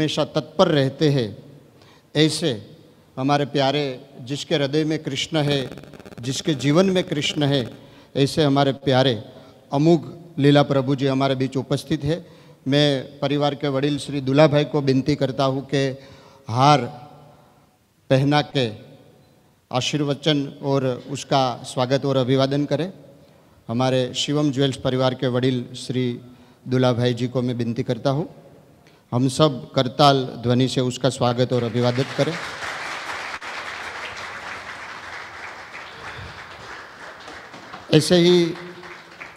हमेशा तत्पर रहते हैं ऐसे हमारे प्यारे जिसके हृदय में कृष्ण है जिसके जीवन में कृष्ण है ऐसे हमारे प्यारे अमुग लीला प्रभु जी हमारे बीच उपस्थित है मैं परिवार के वडिल श्री दुला भाई को विनती करता हूँ कि हार पहना के आशीर्वचन और उसका स्वागत और अभिवादन करें हमारे शिवम ज्वेल्स परिवार के वडिल श्री दुला भाई जी को मैं विनती करता हूँ हम सब करताल ध्वनि से उसका स्वागत और अभिवादन करें ऐसे ही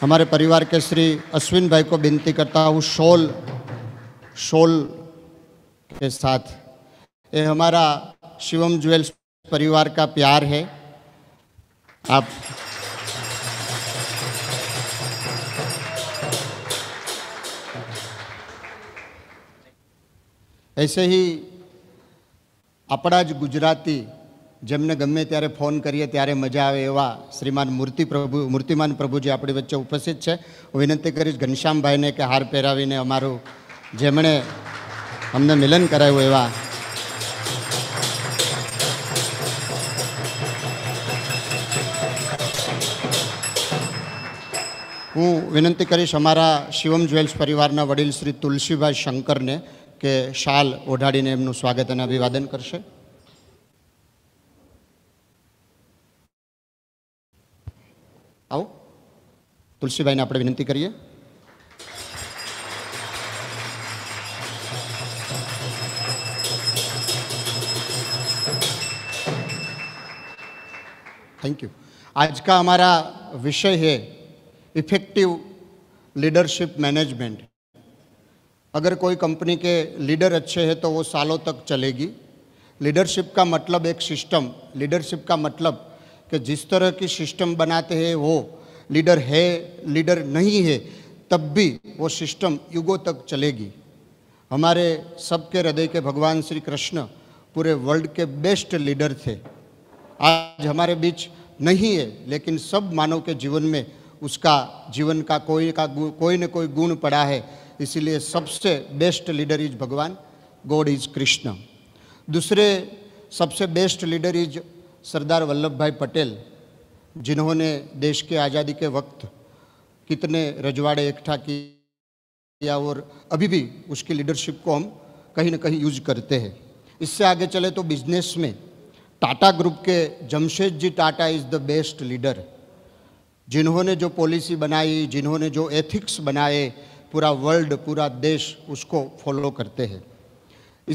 हमारे परिवार के श्री अश्विन भाई को विनती करता हूँ शोल शोल के साथ ये हमारा शिवम ज्वेल्स परिवार का प्यार है आप ऐसे ही આપણા જ ગુજરાતી જેમને ગમે ત્યારે ફોન કરીએ ત્યારે મજા આવે એવા શ્રીમાન મૂર્તિ પ્રભુ મૂર્તિમાન પ્રભુજી આપણી વચ્ચે ઉપસ્થિત છે હું વિનંતી કરીશ ઘનશ્યામભાઈને કે હાર પહેરાવીને અમારું જેમણે અમને મિલન કરાવ્યું એવા હું વિનંતી કરીશ અમારા શિવમ જ્વેલ્સ પરિવારના વડીલ શ્રી તુલસીભાઈ શંકરને કે શાલ ઓઢાડીને એમનું સ્વાગત અને અભિવાદન કરશે આવો તુલસીભાઈને આપણે વિનંતી કરીએ થેન્ક યુ आज का हमारा विषय है इफेक्टिव लीडरशिप मैनेजमेंट अगर कोई कंपनी के लीडर अच्छे हैं तो वो सालों तक चलेगी लीडरशिप का मतलब एक सिस्टम लीडरशिप का मतलब कि जिस तरह की सिस्टम बनाते हैं वो लीडर है लीडर नहीं है तब भी वो सिस्टम युगों तक चलेगी हमारे सबके हृदय के भगवान श्री कृष्ण पूरे वर्ल्ड के बेस्ट लीडर थे आज हमारे बीच नहीं है लेकिन सब मानव के जीवन में उसका जीवन का कोई का कोई न कोई गुण पड़ा है इसीलिए सबसे बेस्ट लीडर इज भगवान गॉड इज कृष्ण दूसरे सबसे best leader is Sardar Vallabh Bhai Patel जिन्होंने देश के आज़ादी के वक्त कितने रजवाड़े इकट्ठा किया और अभी भी उसकी लीडरशिप को हम कहीं ना कहीं यूज करते हैं इससे आगे चले तो बिजनेस में टाटा ग्रुप के Jamshed ji Tata is the best leader जिन्होंने जो पॉलिसी बनाई जिन्होंने जो एथिक्स बनाए पूरा वर्ल्ड पूरा देश उसको फॉलो करते हैं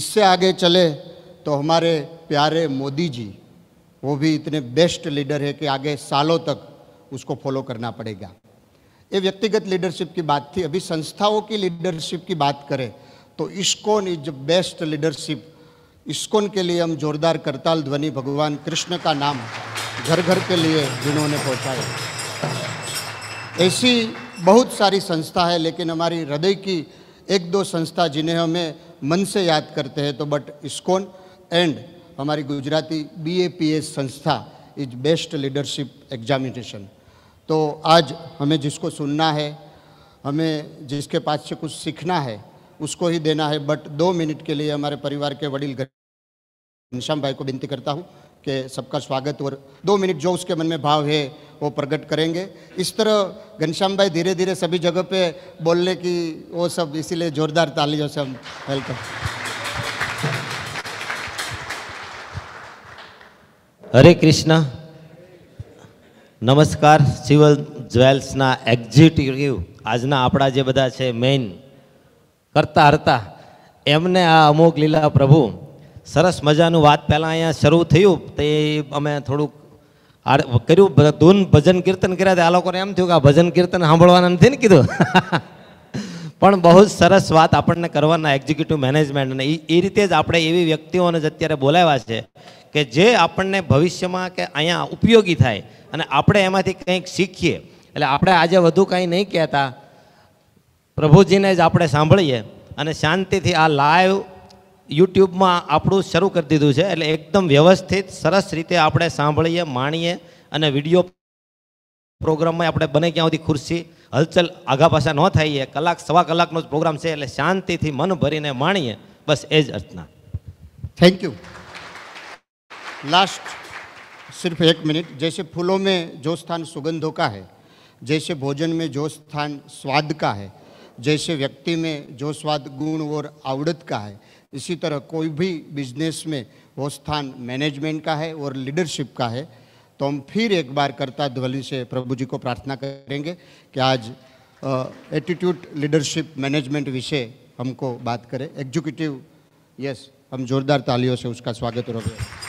इससे आगे चले तो हमारे प्यारे मोदी जी वो भी इतने बेस्ट लीडर है कि आगे सालों तक उसको फॉलो करना पड़ेगा ये व्यक्तिगत लीडरशिप की बात थी अभी संस्थाओं की लीडरशिप की बात करें तो ISKCON is best leadership ISKCON के लिए हम जोरदार करताल ध्वनि भगवान कृष्ण का नाम घर घर के लिए जिन्होंने पहुँचाया ऐसी बहुत सारी संस्था है लेकिन हमारी हृदय की एक दो संस्था जिन्हें हमें मन से याद करते हैं तो बट इस्कोन एंड हमारी गुजराती बीएपीएस संस्था इज बेस्ट लीडरशिप एग्जामिनेशन तो आज हमें जिसको सुनना है हमें जिसके पास से कुछ सीखना है उसको ही देना है बट दो मिनट के लिए हमारे परिवार के वडिल घनश्याम भाई को विनती करता हूँ के सबका स्वागत और दो मिनट जो उसके मन में भाव है वो प्रकट करेंगे इस तरह घनश्याम भाई धीरे धीरे सभी जगह पे बोलने की वो सब इसीलिए जोरदार तालियों से हम वेलकम हरे कृष्णा નમસ્કાર સિવલ જ્વેલ્સના એક્ઝિક્યુટિવ આજના આપણા જે બધા છે મેઇન કરતા હરતા એમને આ અમોક લીલા પ્રભુ સરસ મજાનું વાત પહેલાં અહીંયા શરૂ થયું તે અમે થોડુંક કર્યું ધૂન ભજન કીર્તન કર્યા તે આ લોકોને એમ થયું કે આ ભજન કીર્તન સાંભળવાના નથી ને કીધું પણ બહુ જ સરસ વાત આપણને કરવાના એક્ઝિક્યુટિવ મેનેજમેન્ટ અને એ રીતે જ આપણે એવી વ્યક્તિઓને જ અત્યારે બોલાવ્યા છે કે જે આપણને ભવિષ્યમાં કે અહીંયા ઉપયોગી થાય અને આપણે એમાંથી કંઈક શીખીએ એટલે આપણે આજે વધુ કાંઈ નહીં કહેતા પ્રભુજીને જ આપણે સાંભળીએ અને શાંતિથી આ લાઈવ यूट्यूब मा आपणो सुरू कर दिदू छे એટલે एकदम व्यवस्थित સરસ રીતે આપણે સાંભળીએ માણીએ અને વિડિયો પ્રોગ્રામ માં આપણે બને ક્યાં સુધી ખુરશી हलचल આગા પાસા નો થાય એ કલાક સવા કલાક નો પ્રોગ્રામ છે એટલે શાંતિ થી મન ભરીને માણીએ બસ એ જ અર્થના થેન્ક યુ लास्ट सिर्फ 1 મિનિટ જેસે ફૂલો મે જો સ્થાન સુગંધો કા હે જેસે ભોજન મે જો સ્થાન સ્વાદ કા હે જેસે વ્યક્તિ મે જો સ્વાદ ગુણ ઓર આવડત કા હે इसी तरह कोई भी बिजनेस में वो स्थान मैनेजमेंट का है और लीडरशिप का है तो हम फिर एक बार करता ध्वनि से प्रभु जी को प्रार्थना करेंगे कि आज एटीट्यूड लीडरशिप मैनेजमेंट विषय हमको बात करें एग्जीक्यूटिव यस हम जोरदार तालियों से उसका स्वागत रखें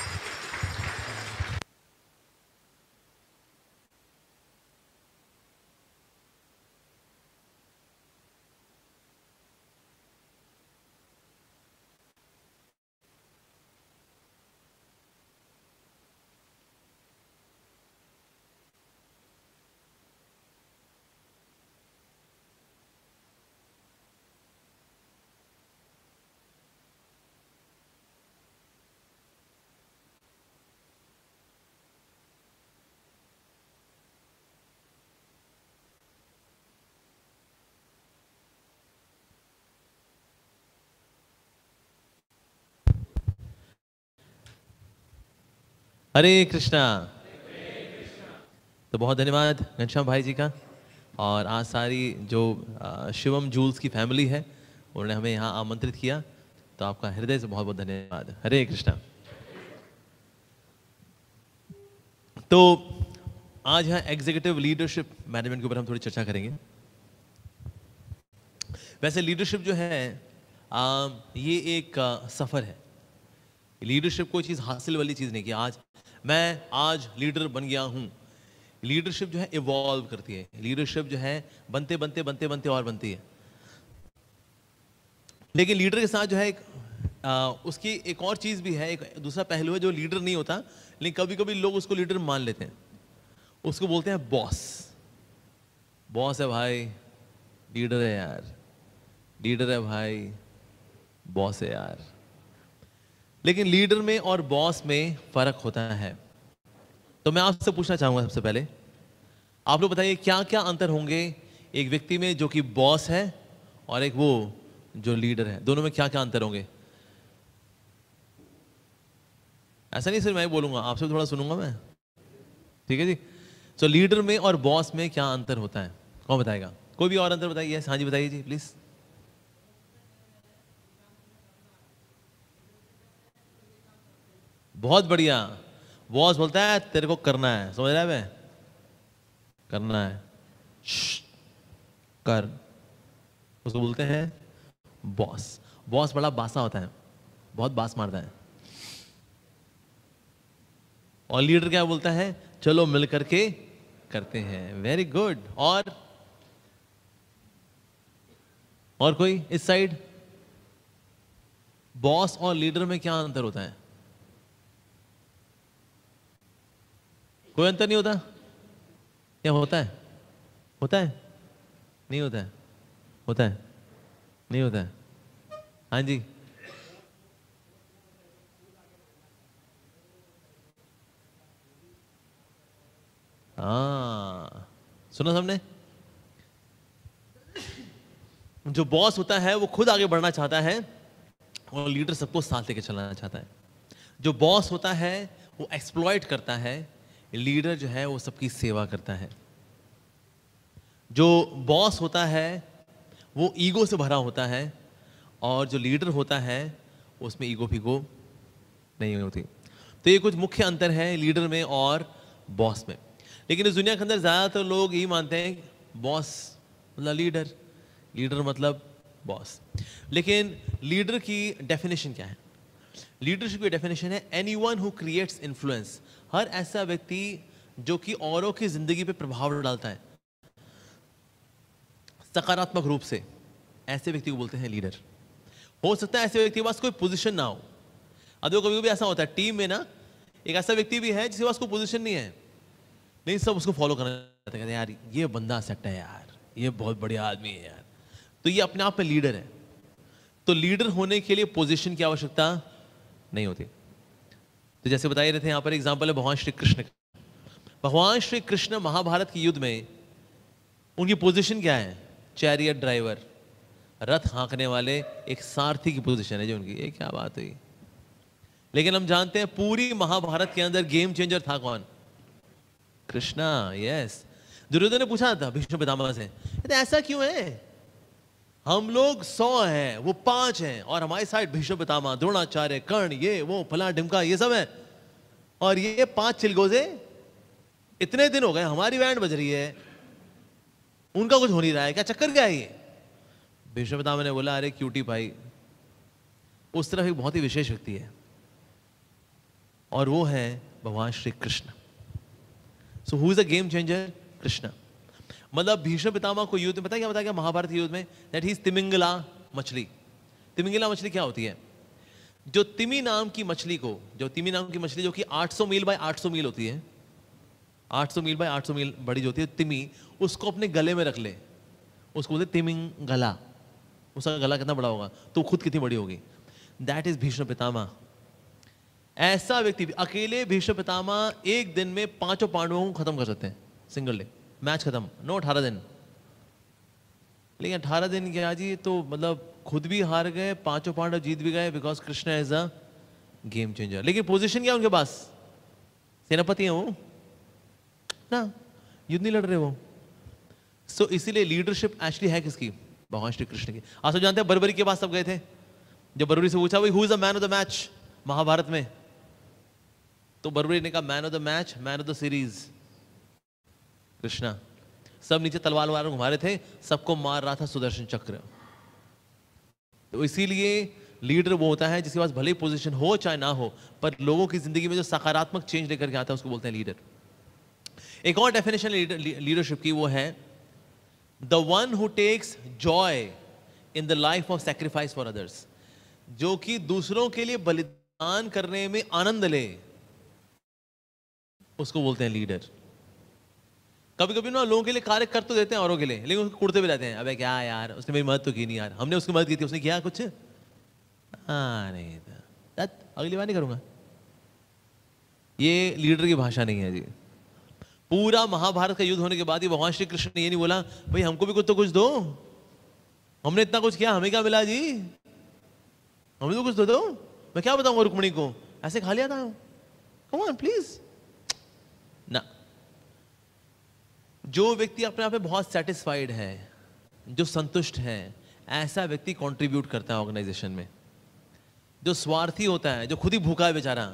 हरे कृष्णा तो बहुत धन्यवाद घनश्याम भाई जी का और आज सारी जो शिवम जूल्स की फैमिली है उन्होंने हमें यहाँ आमंत्रित किया तो आपका हृदय से बहुत बहुत धन्यवाद हरे कृष्णा तो आज यहाँ एग्जीक्यूटिव लीडरशिप मैनेजमेंट के ऊपर हम थोड़ी चर्चा करेंगे वैसे लीडरशिप जो है आ, ये एक आ, सफ़र है लीडरशिप कोई चीज़ हासिल वाली चीज़ नहीं कि आज मैं आज लीडर बन गया हूँ लीडरशिप जो है इवॉल्व करती है लीडरशिप जो है बनते बनते बनते बनते और बनती है लेकिन लीडर के साथ जो है एक आ, उसकी एक और चीज़ भी है एक दूसरा पहलू है जो लीडर नहीं होता लेकिन कभी कभी लोग उसको लीडर मान लेते हैं उसको बोलते हैं बॉस बॉस है भाई लीडर है यार लीडर है भाई बॉस है यार लेकिन लीडर में और बॉस में फर्क होता है तो मैं आपसे पूछना चाहूंगा सबसे पहले आप लोग बताइए क्या क्या अंतर होंगे एक व्यक्ति में जो कि बॉस है और एक वो जो लीडर है दोनों में क्या क्या अंतर होंगे ऐसा नहीं सिर्फ मैं बोलूंगा आपसे थोड़ा सुनूंगा मैं ठीक है जी तो लीडर में और बॉस में क्या अंतर होता है कौन बताएगा कोई भी और अंतर बताइए हाँ जी बताइए जी प्लीज़ बहुत बढ़िया बॉस बोलता है तेरे को करना है समझ रहा है मैं करना है कर उसको बोलते हैं बॉस बॉस बड़ा बासा होता है बहुत बास मारता है और लीडर क्या बोलता है चलो मिल करके करते हैं वेरी गुड और और कोई इस साइड बॉस और लीडर में क्या अंतर होता है कोई अंतर नहीं होता या होता है होता है नहीं होता है होता है नहीं होता है हाँ जी हाँ सुना सबने जो बॉस होता है वो खुद आगे बढ़ना चाहता है और लीडर सबको साथ लेके चलाना चाहता है जो बॉस होता है वो एक्सप्लॉयट करता है लीडर जो है वो सबकी सेवा करता है जो बॉस होता है वो ईगो से भरा होता है और जो लीडर होता है उसमें ईगो फिगो नहीं होती तो ये कुछ मुख्य अंतर है लीडर में और बॉस में लेकिन इस दुनिया के अंदर ज़्यादातर लोग यही मानते हैं बॉस मतलब लीडर लीडर मतलब बॉस लेकिन लीडर की डेफिनेशन क्या है लीडरशिप की डेफिनेशन है any one who creates influence हर ऐसा व्यक्ति जो कि औरों की ज़िंदगी पे प्रभाव डालता है सकारात्मक रूप से ऐसे व्यक्ति को बोलते हैं लीडर हो सकता है ऐसे व्यक्ति के पास कोई पोजीशन ना हो अब देखो कभी कभी ऐसा होता है टीम में ना एक ऐसा व्यक्ति भी है जिसके पास कोई पोजीशन नहीं है नहीं सब उसको फॉलो करना चाहते हैं यार ये बंदा सेट है यार ये बहुत बढ़िया आदमी है यार तो ये अपने आप में लीडर है तो लीडर होने के लिए पोजीशन की आवश्यकता नहीं होती तो जैसे बता ही रहे थे यहाँ पर एग्जाम्पल है भगवान श्री कृष्ण भगवान श्री कृष्ण महाभारत के युद्ध में उनकी पोजीशन क्या है चैरियर ड्राइवर रथ हाँकने वाले एक सारथी की पोजीशन है जो उनकी ये क्या बात हुई लेकिन हम जानते हैं पूरी महाभारत के अंदर गेम चेंजर था कौन कृष्णा यस दुर्योधन ने पूछा था भीष्म पितामह से ऐसा क्यों है हम लोग सौ हैं वो पांच हैं और हमारे साइड भीष्म पितामा द्रोणाचार्य कर्ण ये वो फला ढिमका ये सब है और ये पांच चिलगोजे इतने दिन हो गए हमारी बैंड बज रही है उनका कुछ हो नहीं रहा है क्या चक्कर क्या है ये भीष्म पितामा ने बोला अरे क्यूटी भाई उस तरफ एक बहुत ही विशेष व्यक्ति है और वो है भगवान Shri Krishna so who is a game changer Krishna मतलब भीष्म पितामह को युद्ध में पता क्या बताया गया महाभारत युद्ध में दैट ही तिमिंगला मछली तिमिंगला मछली क्या होती है जो तिमी नाम की मछली को जो तिमी नाम की मछली जो कि 800 मील बाय 800 मील होती है 800 मील बाय 800 मील बड़ी जो होती है तिमी उसको अपने गले में रख ले उसको बोलते तिमिंग गला उसका गला कितना बड़ा होगा तो खुद कितनी बड़ी होगी दैट इज भीष्म पितामह ऐसा व्यक्ति अकेले भीष्म पितामह एक दिन में पांचों पांडवों को खत्म कर सकते हैं सिंगल डे मैच खत्म नो अठारह दिन लेकिन अठारह दिन क्या जी तो मतलब खुद भी हार गए पांचों पांडव जीत भी गए because Krishna is a game changer लेकिन पोजीशन क्या उनके पास सेनापति है वो ना युद्ध नहीं लड़ रहे वो सो इसीलिए लीडरशिप एक्चुअली है किसकी भगवान श्री कृष्ण की आप सब जानते हैं बरबरी के पास सब गए थे जब बरबरी से पूछा भाई who is a man of the match Mahabharata में तो बरबरी ने कहा man of the match man of the series Krishna सब नीचे तलवार वार घुमा रहे थे सबको मार रहा था सुदर्शन चक्र तो इसीलिए लीडर वो होता है जिसके पास भले पोजीशन हो चाहे ना हो पर लोगों की जिंदगी में जो सकारात्मक चेंज लेकर के आता है उसको बोलते हैं लीडर एक और डेफिनेशन लीडरशिप की वो है the one who takes joy in the life of sacrifice for others जो कि दूसरों के लिए बलिदान करने में आनंद ले उसको बोलते हैं लीडर कभी कभी ना लोगों के लिए कार्य कर तो देते हैं औरों के लिए लेकिन उसको कुर्ते भी रहते हैं अबे क्या यार उसने मेरी मदद तो की नहीं यार हमने उसकी मदद की थी उसने किया कुछ हाँ नहीं था अगली बार नहीं करूंगा ये लीडर की भाषा नहीं है जी पूरा महाभारत का युद्ध होने के बाद ही भगवान श्री कृष्ण ने ये नहीं बोला भाई हमको भी कुछ तो कुछ दो हमने इतना कुछ किया हमें क्या मिला जी हमें तो कुछ दो तो दो मैं क्या बताऊंगा रुक्मणी को ऐसे खा लिया था कम ऑन प्लीज़ जो व्यक्ति अपने आप में बहुत सेटिस्फाइड है जो संतुष्ट है ऐसा व्यक्ति कंट्रीब्यूट करता है ऑर्गेनाइजेशन में जो स्वार्थी होता है जो खुद ही भूखा है बेचारा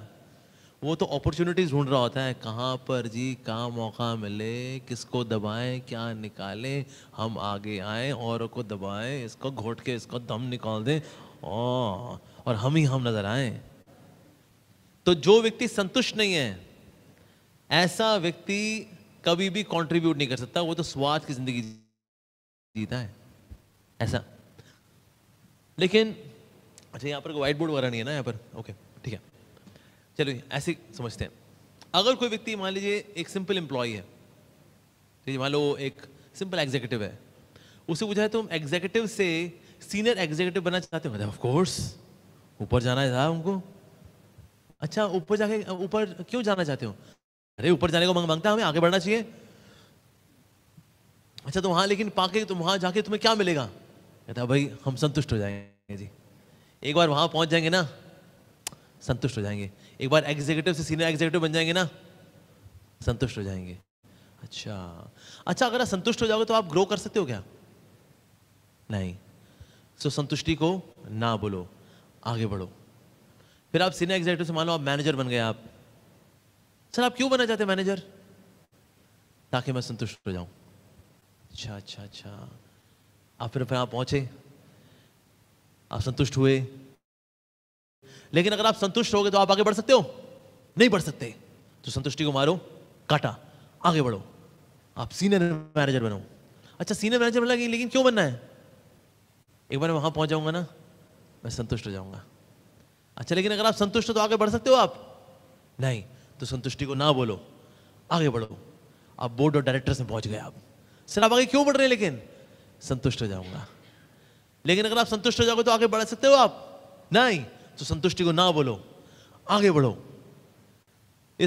वो तो अपॉर्चुनिटीज ढूंढ रहा होता है कहाँ पर जी कहाँ मौका मिले किसको दबाएं क्या निकालें हम आगे आए और को दबाएं इसको घोट के इसको दम निकाल दें ओ हाँ, और हम ही हम नज़र आए तो जो व्यक्ति संतुष्ट नहीं है ऐसा व्यक्ति कभी भी कंट्रीब्यूट नहीं कर सकता वो तो स्वाद की जिंदगी जीता है ऐसा लेकिन अच्छा यहाँ पर कोई व्हाइट बोर्ड वगैरह नहीं है ना यहाँ पर ओके ठीक है चलो ऐसे समझते हैं अगर कोई व्यक्ति मान लीजिए एक सिंपल एम्प्लॉय है ठीक है मान लो एक सिंपल एग्जीक्यूटिव है उसे पूछा है तुम एग्जीक्यूटिव से सीनियर एग्जीक्यूटिव बनना चाहते हो ऑफ मतलब, कोर्स ऊपर जाना है उनको अच्छा ऊपर जाके ऊपर क्यों जाना चाहते हो अरे ऊपर जाने को मंग मांगता है हमें आगे बढ़ना चाहिए अच्छा तो वहां लेकिन पाके तो वहां जाके तुम्हें क्या मिलेगा कहता भाई हम संतुष्ट हो जाएंगे जी एक बार वहाँ पहुंच जाएंगे ना संतुष्ट हो जाएंगे एक बार एग्जीक्यूटिव से सीनियर एग्जीक्यूटिव बन जाएंगे ना संतुष्ट हो जाएंगे अच्छा अच्छा अगर आप संतुष्ट हो जाओगे तो आप ग्रो कर सकते हो क्या नहीं सो संतुष्टि को ना बोलो आगे बढ़ो फिर आप सीनियर एग्जीक्यूटिव से मान लो आप मैनेजर बन गए आप सर आप क्यों बनना चाहते मैनेजर ताकि मैं संतुष्ट हो जाऊं अच्छा अच्छा अच्छा आप फिर फिर आप पहुंचे आप संतुष्ट हुए लेकिन अगर आप संतुष्ट गए तो आप आगे बढ़ सकते हो नहीं बढ़ सकते तो संतुष्टि को मारो काटा आगे बढ़ो आप सीनियर मैनेजर बनो अच्छा सीनियर मैनेजर बना लेकिन क्यों बनना है एक बार मैं वहां पहुंच जाऊंगा ना मैं संतुष्ट हो जाऊंगा अच्छा लेकिन अगर आप संतुष्ट हो तो आगे बढ़ सकते हो आप नहीं तो संतुष्टि को ना बोलो आगे बढ़ो आप बोर्ड और डायरेक्टर्स में पहुंच गए आप सर आप आगे क्यों बढ़ रहे हैं लेकिन संतुष्ट हो जाऊंगा लेकिन अगर आप संतुष्ट हो जाओगे तो आगे बढ़ सकते हो आप नहीं तो संतुष्टि को ना बोलो आगे बढ़ो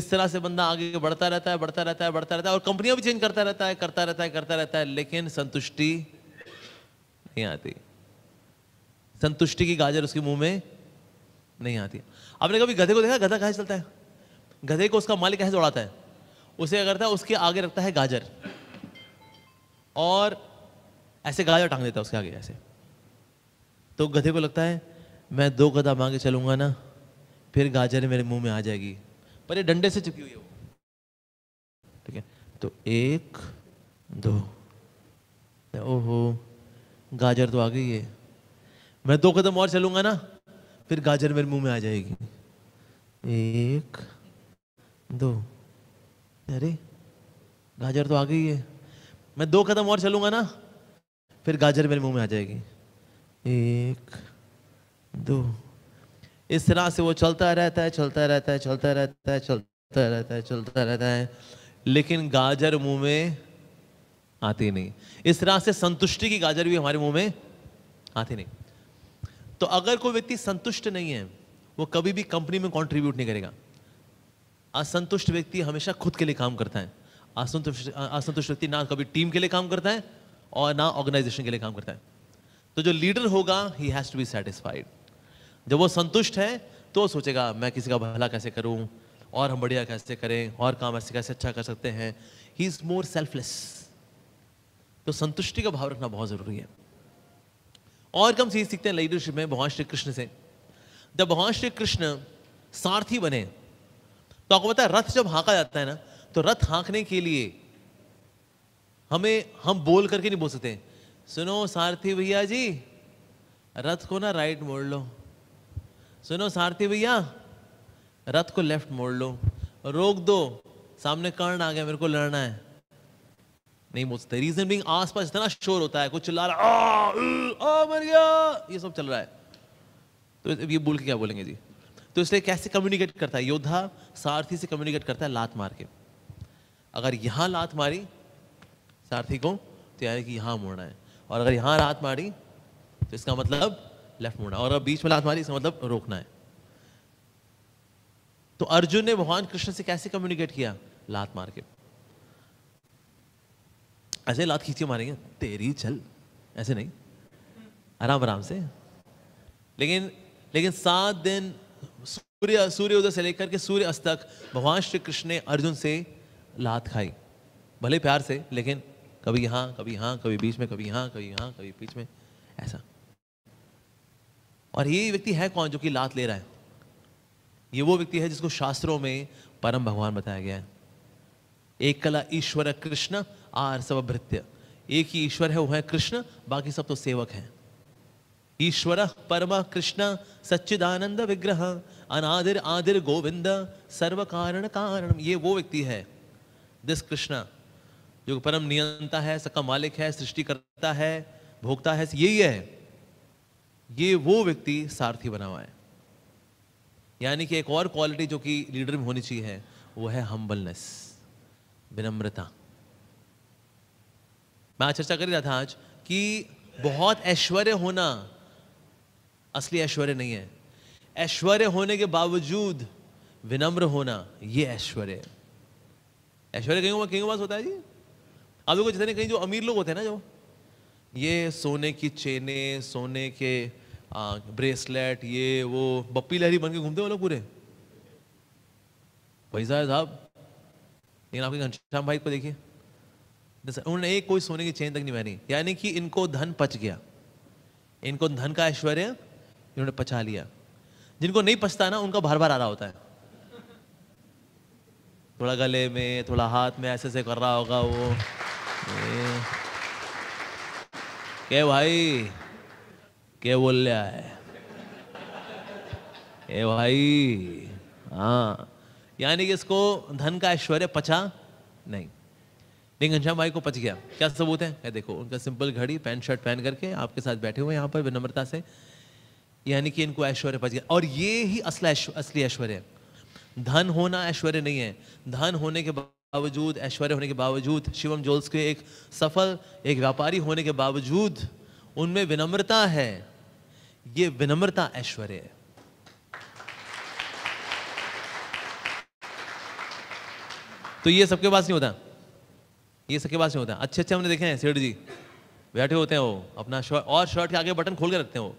इस तरह से बंदा आगे बढ़ता रहता है बढ़ता रहता है बढ़ता रहता है और कंपनियां भी चेंज करता रहता है करता रहता है करता रहता है लेकिन संतुष्टि नहीं आती संतुष्टि की गाजर उसके मुंह में नहीं आती आपने कभी गधे को देखा गधा कहा चलता है गधे को उसका मालिक कैसे दौड़ाता है उसे क्या करता है उसके आगे रखता है गाजर और ऐसे गाजर टांग देता है उसके आगे ऐसे तो गधे को लगता है मैं दो गधा आगे चलूंगा ना फिर गाजर मेरे मुंह में आ जाएगी पर ये डंडे से चुकी हुई है वो ठीक है तो एक दो ओहो गाजर तो आ गई है मैं दो कदम और चलूंगा ना फिर गाजर मेरे मुंह में आ जाएगी एक दो अरे गाजर तो आ गई है मैं दो कदम और चलूंगा ना फिर गाजर मेरे मुंह में आ जाएगी एक दो इस तरह से वो चलता रहता है चलता रहता है चलता रहता है चलता रहता है चलता रहता है लेकिन गाजर मुंह में आती नहीं इस तरह से संतुष्टि की गाजर भी हमारे मुंह में आती नहीं तो अगर कोई व्यक्ति संतुष्ट नहीं है वो कभी भी कंपनी में कंट्रीब्यूट नहीं करेगा असंतुष्ट व्यक्ति हमेशा खुद के लिए काम करता है असंतुष्ट असंतुष्ट व्यक्ति ना कभी टीम के लिए काम करता है और ना ऑर्गेनाइजेशन के लिए काम करता है तो जो लीडर होगा ही हैज़ टू बी सेटिस्फाइड जब वो संतुष्ट है तो सोचेगा मैं किसी का भला कैसे करूं और हम बढ़िया कैसे करें और काम ऐसे कैसे अच्छा कर सकते हैं ही इज़ मोर सेल्फलेस तो संतुष्टि का भाव रखना बहुत ज़रूरी है और कम चीज़ सीखते हैं लीडरशिप में भगवान श्री कृष्ण से जब भगवान श्री कृष्ण सारथी बने तो आपको पता है रथ जब हाँका जाता है ना तो रथ हाँकने के लिए हमें हम बोल करके नहीं बोल सकते सुनो सारथी भैया जी रथ को ना राइट मोड़ लो सुनो सारथी भैया रथ को लेफ्ट मोड़ लो रोक दो सामने कर्ण आ गया मेरे को लड़ना है नहीं बोलते रीजन बिंग आस पास इतना शोर होता है कुछ चिल्ला रहा आ, आ, मर गया ये सब चल रहा है तो ये बोल के क्या बोलेंगे जी तो इसलिए कैसे कम्युनिकेट करता है योद्धा सारथी से कम्युनिकेट करता है लात मार के अगर यहाँ लात मारी सारथी को तो यानी कि यहाँ मुड़ना है और अगर यहाँ लात मारी तो इसका मतलब लेफ्ट मुड़ना और अब बीच में लात मारी इसका मतलब रोकना है तो अर्जुन ने भगवान कृष्ण से कैसे कम्युनिकेट किया लात मार के ऐसे लात खींचे मारेंगे तेरी चल ऐसे नहीं आराम आराम से लेकिन लेकिन सात दिन सूर्य सूर्योदय से लेकर के सूर्य अस्त तक भगवान श्री कृष्ण ने अर्जुन से लात खाई भले प्यार से लेकिन कभी यहाँ कभी यहाँ कभी बीच में कभी यहाँ कभी यहाँ कभी बीच में ऐसा और ये व्यक्ति है कौन जो कि लात ले रहा है ये वो व्यक्ति है जिसको शास्त्रों में परम भगवान बताया गया है एक कला ईश्वर कृष्ण आर सब भृत्य एक ही ईश्वर है वो है कृष्ण बाकी सब तो सेवक हैं ईश्वर परमा कृष्ण सच्चिदानंद विग्रह अनादिर आदिर गोविंद सर्व कारण कारण ये वो व्यक्ति है दिस कृष्ण जो परम नियंता है सबका मालिक है सृष्टि करता है भोगता है यही है ये वो व्यक्ति सारथी बना हुआ है यानी कि एक और क्वालिटी जो कि लीडर में होनी चाहिए है वो है हम्बलनेस विनम्रता मैं चर्चा कर रहा था आज कि बहुत ऐश्वर्य होना असली ऐश्वर्य नहीं है ऐश्वर्य होने के बावजूद विनम्र होना ये ऐश्वर्य ऐश्वर्य कहीं कहीं पास होता है जी आप लोग जितने कहीं जो अमीर लोग होते हैं ना जो ये सोने की चेने सोने के आ, ब्रेसलेट ये वो बप्पी लहरी बन के घूमते हो लोग पूरे भाई साहब लेकिन आपके घनश्याम भाई को देखिए उन्होंने एक कोई सोने की चेन तक नहीं पहनी यानी कि इनको धन पच गया इनको धन का ऐश्वर्य इन्होंने पचा लिया जिनको नहीं पछता ना उनका बार बार आ रहा होता है थोड़ा गले में थोड़ा हाथ में ऐसे ऐसे कर रहा होगा वो के भाई के बोल रहा है ए भाई हाँ यानी कि इसको धन का ऐश्वर्य पचा नहीं लेकिन घनश्याम भाई को पच गया क्या सबूत है देखो उनका सिंपल घड़ी पैंट शर्ट पहन करके आपके साथ बैठे हुए यहाँ पर विनम्रता से यानी कि इनको ऐश्वर्य पच गया और ये ही असला असली ऐश्वर्य है धन होना ऐश्वर्य नहीं है धन होने के बावजूद ऐश्वर्य होने के बावजूद शिवम जोल्स के एक सफल एक व्यापारी होने के बावजूद उनमें विनम्रता है ये विनम्रता ऐश्वर्य है तो ये सबके पास नहीं होता ये सबके पास नहीं होता अच्छे अच्छे हमने देखे हैं सेठ जी बैठे होते हैं वो अपना शर्ट और शर्ट के आगे बटन खोल के रखते हैं वो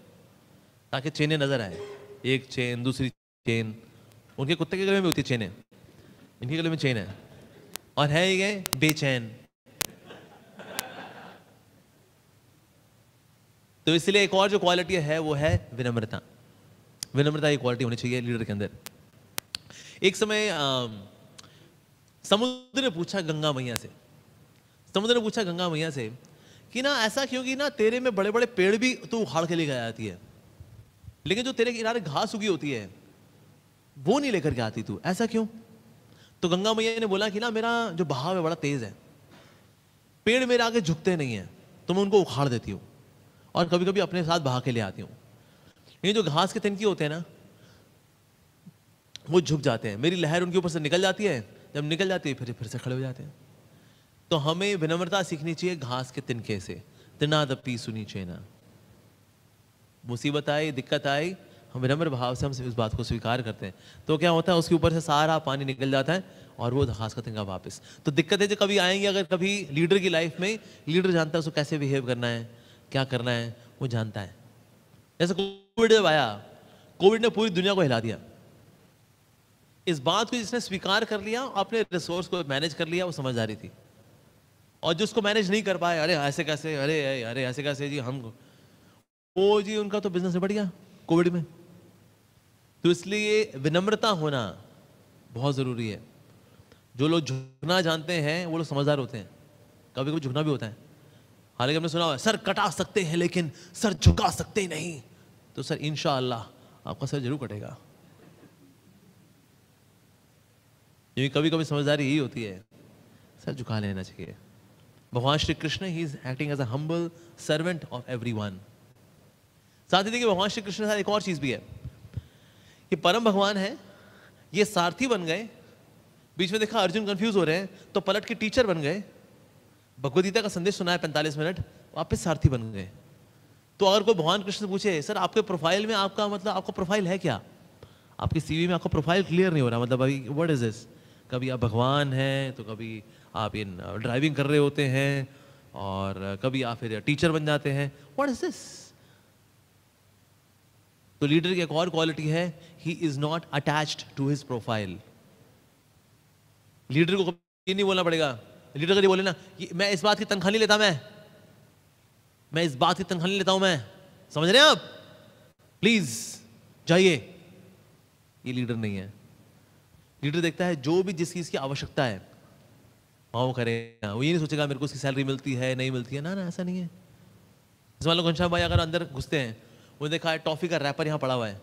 ताकि चेने नज़र आए एक चेन दूसरी चेन उनके कुत्ते के गले में होती चेने इनके गले में चेन है और है ये बेचैन तो इसलिए एक और जो क्वालिटी है वो है विनम्रता विनम्रता की क्वालिटी होनी चाहिए लीडर के अंदर एक समय आ, समुद्र ने पूछा गंगा मैया से समुद्र ने पूछा गंगा मैया से कि ना ऐसा क्योंकि ना तेरे में बड़े बड़े पेड़ भी तो उखाड़ के ले गया आती है लेकिन जो तेरे किनारे घास उगी होती है वो नहीं लेकर के आती तू ऐसा क्यों तो गंगा मैया ने बोला कि ना मेरा जो बहाव है बड़ा तेज है पेड़ मेरे आगे झुकते नहीं है तो मैं उनको उखाड़ देती हूँ और कभी कभी अपने साथ बहा के ले आती हूँ ये जो घास के तिनकी होते हैं ना वो झुक जाते हैं मेरी लहर उनके ऊपर से निकल जाती है जब निकल जाती है फिर फिर से खड़े हो जाते हैं तो हमें विनम्रता सीखनी चाहिए घास के तिनके से तिना दपी सुनी चेना मुसीबत आई दिक्कत आई हम विनम्र भाव से हम इस बात को स्वीकार करते हैं तो क्या होता है उसके ऊपर से सारा पानी निकल जाता है और वो करते हैं वापस तो दिक्कतें जो कभी आएंगी अगर कभी लीडर की लाइफ में लीडर जानता है उसको कैसे बिहेव करना है क्या करना है वो जानता है जैसे कोविड जब आया कोविड ने पूरी दुनिया को हिला दिया इस बात को जिसने स्वीकार कर लिया अपने रिसोर्स को मैनेज कर लिया वो समझ आ रही थी और जो उसको मैनेज नहीं कर पाए अरे ऐसे कैसे अरे अरे ऐसे कैसे जी हम ओ जी उनका तो बिजनेस बढ़ गया कोविड में तो इसलिए विनम्रता होना बहुत ज़रूरी है जो लोग झुकना जानते हैं वो लोग समझदार होते हैं कभी कभी झुकना भी होता है हालांकि हमने सुना हुआ है सर कटा सकते हैं लेकिन सर झुका सकते नहीं तो सर इन आपका सर जरूर कटेगा क्योंकि कभी कभी समझदारी यही होती है सर झुका लेना चाहिए भगवान Shri Krishna he is acting as a humble servant of everyone साथ ही देखिए भगवान श्री कृष्ण के साथ एक और चीज़ भी है कि परम भगवान है ये सारथी बन गए बीच में देखा अर्जुन कंफ्यूज हो रहे हैं तो पलट के टीचर बन गए भगवदगीता का संदेश सुना है पैंतालीस मिनट वापस सारथी बन गए तो अगर कोई भगवान कृष्ण पूछे सर आपके प्रोफाइल में आपका मतलब आपका प्रोफाइल है क्या आपके सीवी में आपका प्रोफाइल क्लियर नहीं हो रहा मतलब अभी व्हाट इज दिस कभी आप भगवान हैं तो कभी आप इन ड्राइविंग uh, कर रहे होते हैं और कभी आप फिर टीचर बन जाते हैं व्हाट इज दिस तो लीडर की एक और क्वालिटी है he is not attached to his profile leader को ये नहीं बोलना पड़ेगा लीडर का बोले ना मैं इस बात की तनख्वाह नहीं लेता मैं मैं इस बात की तनख्वाह नहीं लेता हूं मैं समझ रहे हैं आप प्लीज जाइए ये लीडर नहीं है लीडर देखता है जो भी जिस चीज की आवश्यकता है वहां वो करेगा हाँ, वो ये नहीं सोचेगा मेरे को उसकी सैलरी मिलती है नहीं मिलती है ना ना ऐसा नहीं है मान लो घनश्याम भाई अगर अंदर घुसते हैं वो देखा है टॉफी का रैपर यहाँ पड़ा हुआ है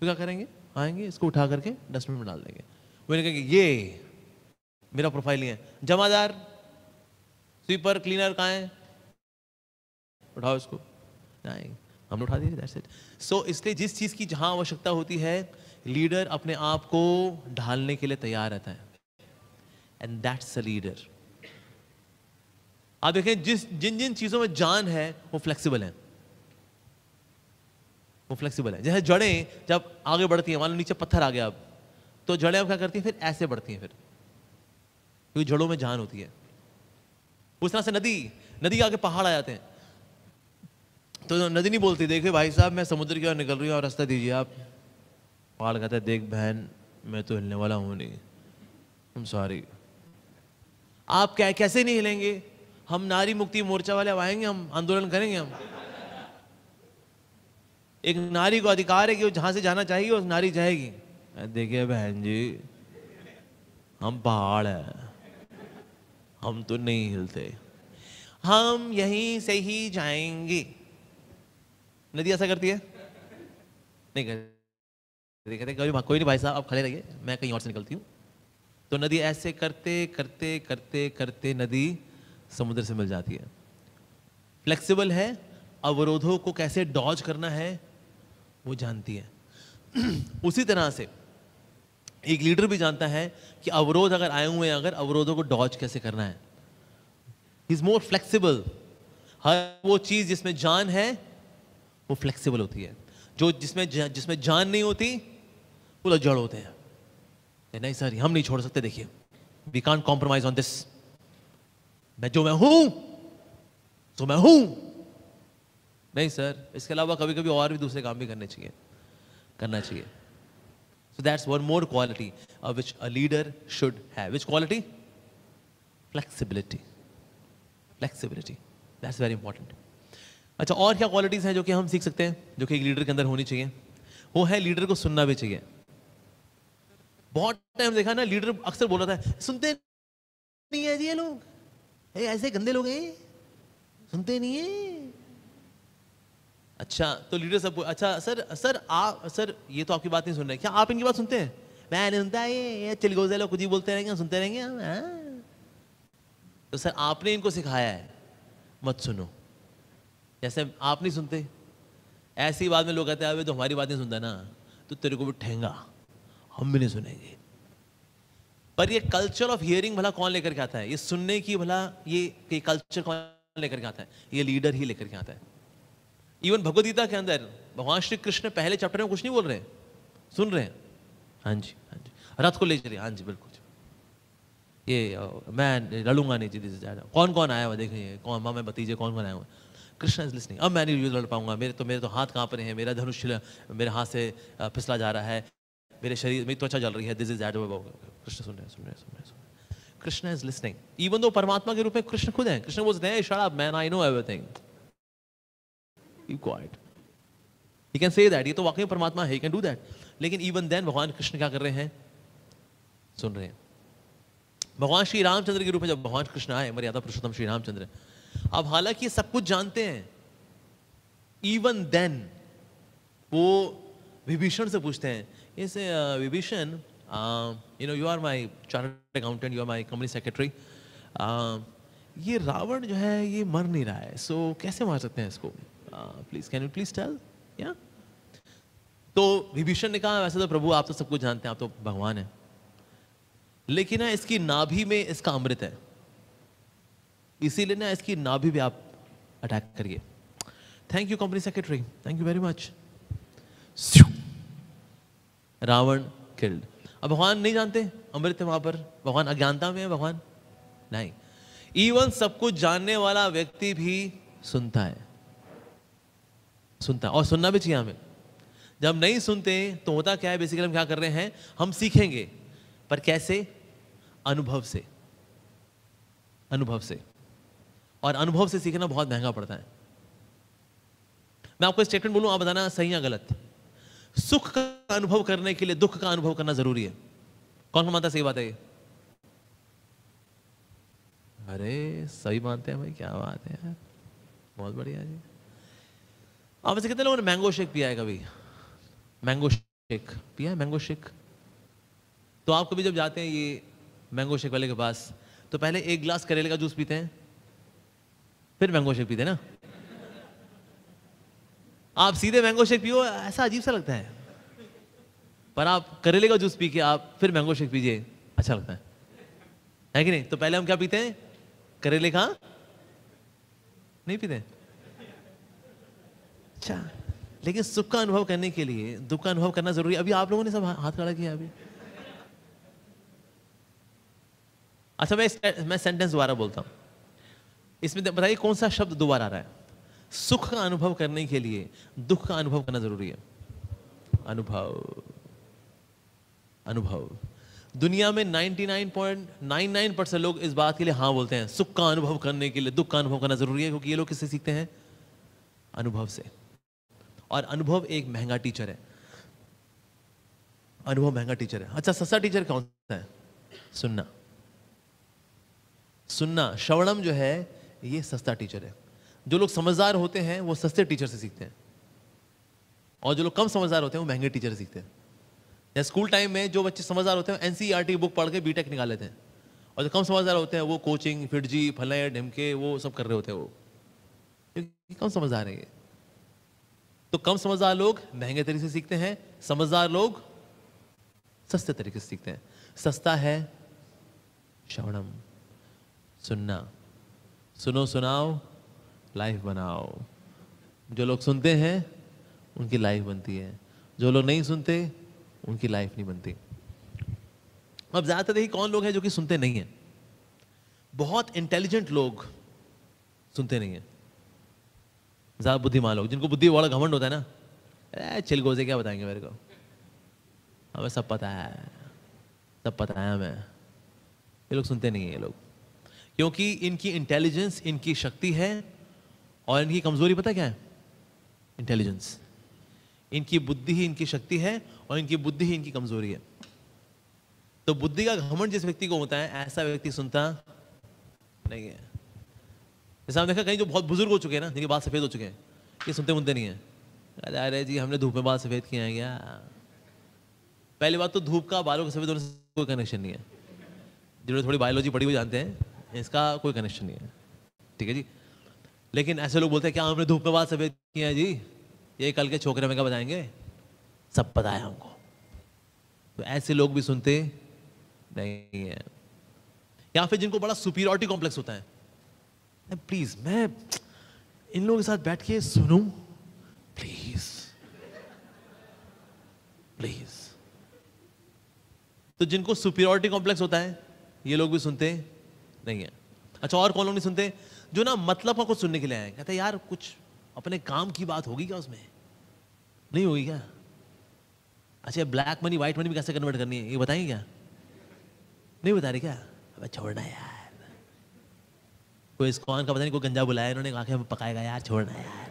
तो क्या करेंगे आएंगे इसको उठा करके डस्टबिन में डाल देंगे वो कहेंगे ये मेरा प्रोफाइल ही है जमादार स्वीपर क्लीनर कहाँ है उठाओ इसको आएंगे हमने उठा दिए दैट्स इट सो इसलिए जिस चीज़ की जहाँ आवश्यकता होती है लीडर अपने आप को ढालने के लिए तैयार रहता है एंड दैट्स अ लीडर आप देखें जिस जिन जिन चीज़ों में जान है वो फ्लेक्सिबल है वो फ्लेक्सिबल है जैसे जड़ें जब आगे बढ़ती हैं मान लो नीचे पत्थर आ गया अब तो जड़ें अब क्या करती हैं फिर ऐसे बढ़ती हैं फिर क्योंकि जड़ों में जान होती है उस तरह से नदी नदी आगे पहाड़ आ जाते हैं तो नदी नहीं बोलती देखिए भाई साहब मैं समुद्र की ओर निकल रही हूँ और रास्ता दीजिए आप पहाड़ कहते हैं देख बहन मैं तो हिलने वाला हूँ नहीं हम सॉरी आप क्या कैसे नहीं हिलेंगे हम नारी मुक्ति मोर्चा वाले आएंगे हम आंदोलन करेंगे हम एक नारी को अधिकार है कि वो जहां से जाना चाहेगी उस नारी जाएगी देखिए बहन जी हम पहाड़ है हम तो नहीं हिलते हम यहीं से ही जाएंगे नदी ऐसा करती है नहीं कहते कभी कोई नहीं भाई साहब आप खड़े रहिए मैं कहीं और से निकलती हूँ तो नदी ऐसे करते करते करते करते नदी समुद्र से मिल जाती है फ्लेक्सिबल है अवरोधों को कैसे डॉज करना है वो जानती है उसी तरह से एक लीडर भी जानता है कि अवरोध अगर आए हुए हैं अगर अवरोधों को डॉज कैसे करना है इज मोर फ्लेक्सिबल हर वो चीज़ जिसमें जान है वो फ्लेक्सिबल होती है जो जिसमें जिसमें जान नहीं होती वो लज्जड़ होते हैं नहीं सर हम नहीं छोड़ सकते देखिए we can't compromise on this मैं जो मैं हूं तो मैं हूं नहीं सर इसके अलावा कभी कभी और भी दूसरे काम भी करने चाहिए करना चाहिए so that's one more quality which a leader should have which quality flexibility flexibility that's very important अच्छा और क्या क्वालिटीज़ हैं जो कि हम सीख सकते हैं जो कि एक लीडर के अंदर होनी चाहिए वो है लीडर को सुनना भी चाहिए बहुत टाइम देखा ना लीडर अक्सर बोल रहा था सुनते नहीं है जी ये लोग ऐसे गंदे लोग हैं सुनते नहीं है अच्छा तो लीडर सब अच्छा सर सर आप सर ये तो आपकी बात नहीं सुन रहे क्या आप इनकी बात सुनते हैं मैं नहीं सुनता ये चिल गोजे लोग कुछ ही बोलते रहेंगे सुनते रहेंगे हम हाँ। तो सर आपने इनको सिखाया है मत सुनो जैसे आप नहीं सुनते ऐसी बात में लोग कहते हैं अभी तो हमारी बात नहीं सुनता ना तो तेरे को भी ठेंगा हम भी नहीं सुनेंगे पर ये कल्चर ऑफ हियरिंग भला कौन लेकर के आता है ये सुनने की भला ये कल्चर कौन लेकर के आता है ये लीडर ही लेकर के आता है इवन भगवदगीता के अंदर भगवान श्री कृष्ण पहले चैप्टर में कुछ नहीं बोल रहे हैं सुन रहे हैं हाँ जी हाँ जी रथ को ले चलिए हाँ जी बिल्कुल ये मैं लड़ूंगा नहीं जी ज़्यादा कौन कौन आया हुआ देखिए कौन मामा भतीजे कौन कौन आया हुआ कृष्ण इज लिसनिंग अब मैं नहीं युद्ध लड़ पाऊंगा मेरे तो मेरे तो हाथ कहाँ पर हैं मेरा धनुष मेरे हाथ से फिसला जा रहा है मेरे शरीर मेरी त्वचा जल रही है दिस इज दैट कृष्ण सुन रहे सुन रहे सुन रहे सुन रहे इज लिसनिंग इवन दो परमात्मा के रूप में कृष्ण खुद हैं कृष्ण बोलते हैं shut man I know everything be quiet. He can say that. ये तो वाकई परमात्मा है. He can do that. लेकिन even then भगवान कृष्ण क्या कर रहे हैं सुन रहे हैं भगवान श्री रामचंद्र के रूप में जब भगवान कृष्ण आए मर्यादा पुरुषोत्तम श्री रामचंद्र अब हालांकि ये सब कुछ जानते हैं इवन देन वो विभीषण से पूछते हैं इसे Vibhishan you know you are my chart accountant you are my company secretary ये रावण जो है ये मर नहीं रहा है सो so, कैसे मार सकते हैं इसको please can you please tell या तो विभीषण ने कहा वैसे तो प्रभु आप तो सब कुछ जानते हैं आप तो भगवान है लेकिन ना इसकी नाभि में इसका अमृत है इसीलिए ना इसकी नाभि भी आप अटैक करिए thank you company secretary thank you very much Ravan killed अब भगवान नहीं जानते अमृत है वहां पर भगवान अज्ञानता में है भगवान नहीं इवन सब कुछ जानने वाला व्यक्ति भी सुनता है सुनता और सुनना भी चाहिए हमें जब नहीं सुनते तो होता क्या है बेसिकली हम क्या कर रहे हैं हम सीखेंगे पर कैसे अनुभव से अनुभव से और अनुभव से सीखना बहुत महंगा पड़ता है मैं आपको स्टेटमेंट बोलूं आप बताना सही या गलत सुख का अनुभव करने के लिए दुख का अनुभव करना जरूरी है कौन मानता सही बात है ये अरे सही मानते हैं भाई क्या बात है यार बहुत बढ़िया जी आप ऐसे कितने लोगों ने मैंगो शेक पिया है कभी मैंगो शेक पिया है मैंगो शेक तो आप कभी जब जाते हैं ये मैंगो शेक वाले के पास तो पहले एक ग्लास करेले का जूस पीते हैं फिर मैंगो शेक पीते हैं ना आप सीधे मैंगो शेक पियो ऐसा अजीब सा लगता है पर आप करेले का जूस पी के आप फिर मैंगो शेक पीजिए अच्छा लगता है है कि नहीं तो पहले हम क्या पीते हैं करेले का नहीं पीते हैं अच्छा लेकिन सुख का अनुभव करने के लिए दुख का अनुभव करना जरूरी है अभी आप लोगों ने सब हाथ खड़ा किया अभी अच्छा मैं मैं सेंटेंस दोबारा बोलता हूं इसमें बताइए कौन सा शब्द दोबारा आ रहा है सुख का अनुभव करने के लिए दुख का अनुभव करना जरूरी है अनुभव अनुभव दुनिया में 99.99 परसेंट लोग इस बात के लिए हाँ बोलते हैं सुख का अनुभव करने के लिए दुख का अनुभव करना जरूरी है क्योंकि ये लोग किससे सीखते हैं अनुभव से और अनुभव एक महंगा टीचर है अनुभव महंगा टीचर है अच्छा सस्ता टीचर कौन सा है सुनना सुनना श्रवणम जो है ये सस्ता टीचर है जो लोग समझदार होते हैं वो सस्ते टीचर से सीखते हैं और जो लोग कम समझदार होते हैं वो महंगे टीचर से सीखते हैं या स्कूल टाइम में जो बच्चे समझदार होते हैं एनसीईआरटी बुक e पढ़ के बी निकाल लेते हैं और जो कम समझदार होते हैं वो कोचिंग फिटजी फलें ढिमके वो सब कर रहे होते हैं वो कम समझदार है ये तो कम समझदार लोग महंगे तरीके से सीखते हैं समझदार लोग सस्ते तरीके से सीखते हैं सस्ता है श्रवणम सुनना सुनो सुनाओ लाइफ बनाओ जो लोग सुनते हैं उनकी लाइफ बनती है जो लोग नहीं सुनते उनकी लाइफ नहीं बनती अब ज़्यादातर यही कौन लोग हैं जो कि सुनते नहीं हैं बहुत इंटेलिजेंट लोग सुनते नहीं हैं ज़्यादा बुद्धिमान लोग जिनको बुद्धि बड़ा घमंड होता है ना अरे चिल गोजे क्या बताएंगे मेरे को हमें सब पता है सब पता है हमें ये लोग सुनते नहीं है ये लोग क्योंकि इनकी इंटेलिजेंस इनकी शक्ति है और इनकी कमजोरी पता क्या है इंटेलिजेंस इनकी बुद्धि ही इनकी शक्ति है और इनकी बुद्धि ही इनकी कमजोरी है तो बुद्धि का घमंड जिस व्यक्ति को होता है ऐसा व्यक्ति सुनता नहीं है जैसे हमने देखा कहीं जो बहुत बुजुर्ग हो चुके हैं ना जिनके बाल सफ़ेद हो चुके हैं ये सुनते मुनते नहीं है अरे अरे जी हमने धूप में बाल सफ़ेद किए हैं क्या पहली बात तो धूप का बालों का सफ़ेद होने से कोई कनेक्शन नहीं है जिन्होंने थोड़ी बायोलॉजी पढ़ी हुई जानते हैं इसका कोई कनेक्शन नहीं है ठीक है जी लेकिन ऐसे लोग बोलते हैं क्या हमने धूप में बाल सफ़ेद किए हैं जी ये कल के छोकरे में क्या बताएंगे सब पता है हमको तो ऐसे लोग भी सुनते नहीं है या फिर जिनको बड़ा सुपीरियॉरिटी कॉम्प्लेक्स होता है प्लीज मैं इन लोगों के साथ बैठ के सुनू प्लीज प्लीज तो जिनको सुपीरियोरिटी कॉम्प्लेक्स होता है ये लोग भी सुनते हैं नहीं है अच्छा और कौन लोग नहीं सुनते जो ना मतलब का कुछ सुनने के लिए आए कहते यार कुछ अपने काम की बात होगी क्या उसमें नहीं होगी क्या अच्छा ब्लैक मनी व्हाइट मनी भी कैसे कन्वर्ट करनी है ये बताएंगे क्या नहीं बता रही क्या अब छोड़ना यार कोई इस्कॉन का पता नहीं कोई गंजा बुलाया इन्होंने आंखें पकाएगा यार छोड़ना यार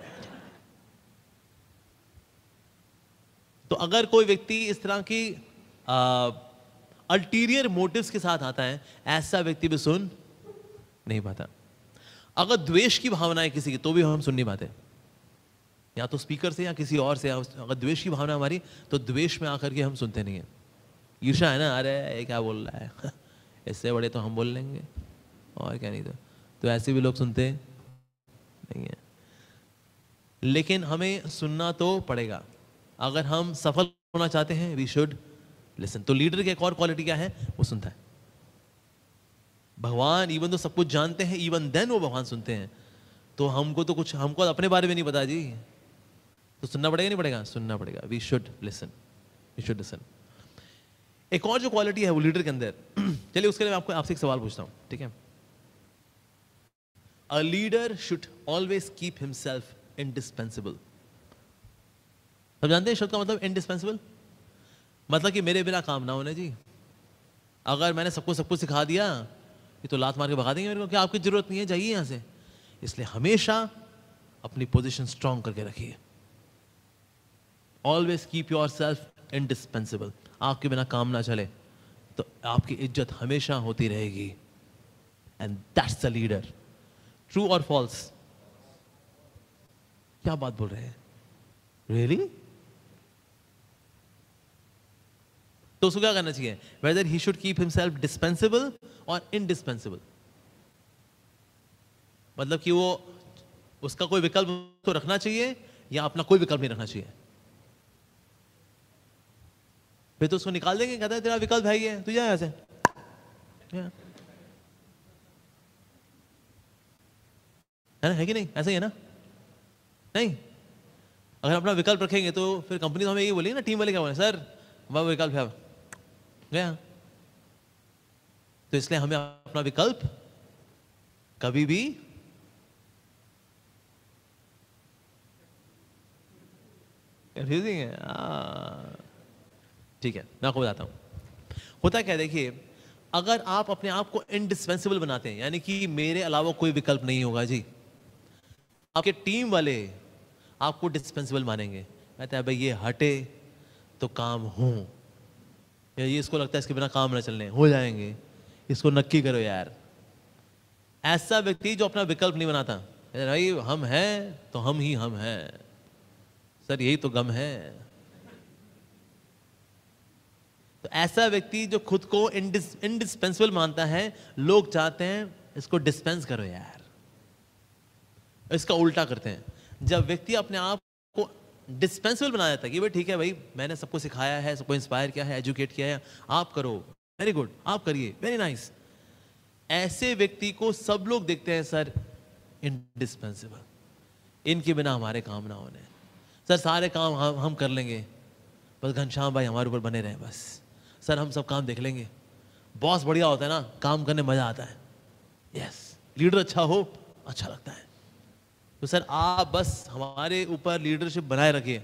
तो अगर कोई व्यक्ति इस तरह की अल्टीरियर मोटिव्स के साथ आता है ऐसा व्यक्ति भी सुन नहीं पाता अगर द्वेष की भावना है किसी की तो भी हम सुन नहीं पाते या तो स्पीकर से या किसी और से अगर द्वेष की भावना हमारी तो द्वेष में आकर के हम सुनते नहीं है ईर्षा है ना अरे ये क्या बोल रहा है इससे बड़े तो हम बोल लेंगे और क्या नहीं तो तो ऐसे भी लोग सुनते नहीं है लेकिन हमें सुनना तो पड़ेगा अगर हम सफल होना चाहते हैं वी शुड लिसन तो लीडर की एक और क्वालिटी क्या है वो सुनता है भगवान इवन तो सब कुछ जानते हैं इवन देन वो भगवान सुनते हैं तो हमको तो कुछ हमको अपने बारे में नहीं पता जी तो सुनना पड़ेगा नहीं पड़ेगा सुनना पड़ेगा we should listen we should listen एक और जो क्वालिटी है वो लीडर के अंदर चलिए उसके लिए मैं आपको आपसे एक सवाल पूछता हूँ ठीक है A leader should always keep himself indispensable. सब जानते हैं शब्द का मतलब इंडिस्पेंसिबल मतलब कि मेरे बिना काम ना होने जी अगर मैंने सबको सब कुछ सिखा दिया ये तो लात मार के भगा देंगे मेरे को क्या आपकी ज़रूरत नहीं है जाइए यहां से इसलिए हमेशा अपनी पोजीशन स्ट्रांग करके रखिए always keep yourself indispensable आपके बिना काम ना चले तो आपकी इज्जत हमेशा होती रहेगी and that's the leader true और फॉल्स क्या बात बोल रहे हैं रियली तो उसको क्या करना चाहिए whether he should keep himself dispensable और इनडिस्पेंसेबल मतलब कि वो उसका कोई विकल्प तो रखना चाहिए या अपना कोई विकल्प नहीं रखना चाहिए फिर तो उसको निकाल देंगे कहता है तेरा विकल्प है ये तू जाए ऐसे है ना है कि नहीं ऐसा ही है ना नहीं अगर अपना विकल्प रखेंगे तो फिर कंपनी तो हमें यही बोली ना टीम वाले क्या बोले सर हमारा विकल्प है गया तो इसलिए हमें अपना विकल्प कभी भी कंफ्यूजिंग है हाँ। ठीक है मैं आपको बताता हूं होता क्या देखिए अगर आप अपने आप को इंडिस्पेंसिबल बनाते हैं यानी कि मेरे अलावा कोई विकल्प नहीं होगा जी आपके टीम वाले आपको डिस्पेंसिबल मानेंगे कहते हैं भाई ये हटे तो काम हूँ ये इसको लगता है इसके बिना काम ना चलने हो जाएंगे इसको नक्की करो यार ऐसा व्यक्ति जो अपना विकल्प नहीं बनाता भाई हम हैं तो हम ही हम हैं सर यही तो गम है तो ऐसा व्यक्ति जो खुद को इंडिस, इंडिस्पेंसिबल मानता है लोग चाहते हैं इसको डिस्पेंस करो यार इसका उल्टा करते हैं जब व्यक्ति अपने आप को डिस्पेंसिबल बनाया जाता है कि भाई ठीक है भाई मैंने सबको सिखाया है सबको इंस्पायर किया है एजुकेट किया है आप करो वेरी गुड आप करिए वेरी नाइस ऐसे व्यक्ति को सब लोग देखते हैं सर इनडिस्पेंसिबल इनके बिना हमारे काम ना होने सर सारे काम हम हम कर लेंगे बस घनश्याम भाई हमारे ऊपर बने रहे बस सर हम सब काम देख लेंगे बॉस बढ़िया होता है ना काम करने मज़ा आता है यस लीडर अच्छा हो अच्छा लगता है तो सर आप बस हमारे ऊपर लीडरशिप बनाए रखिए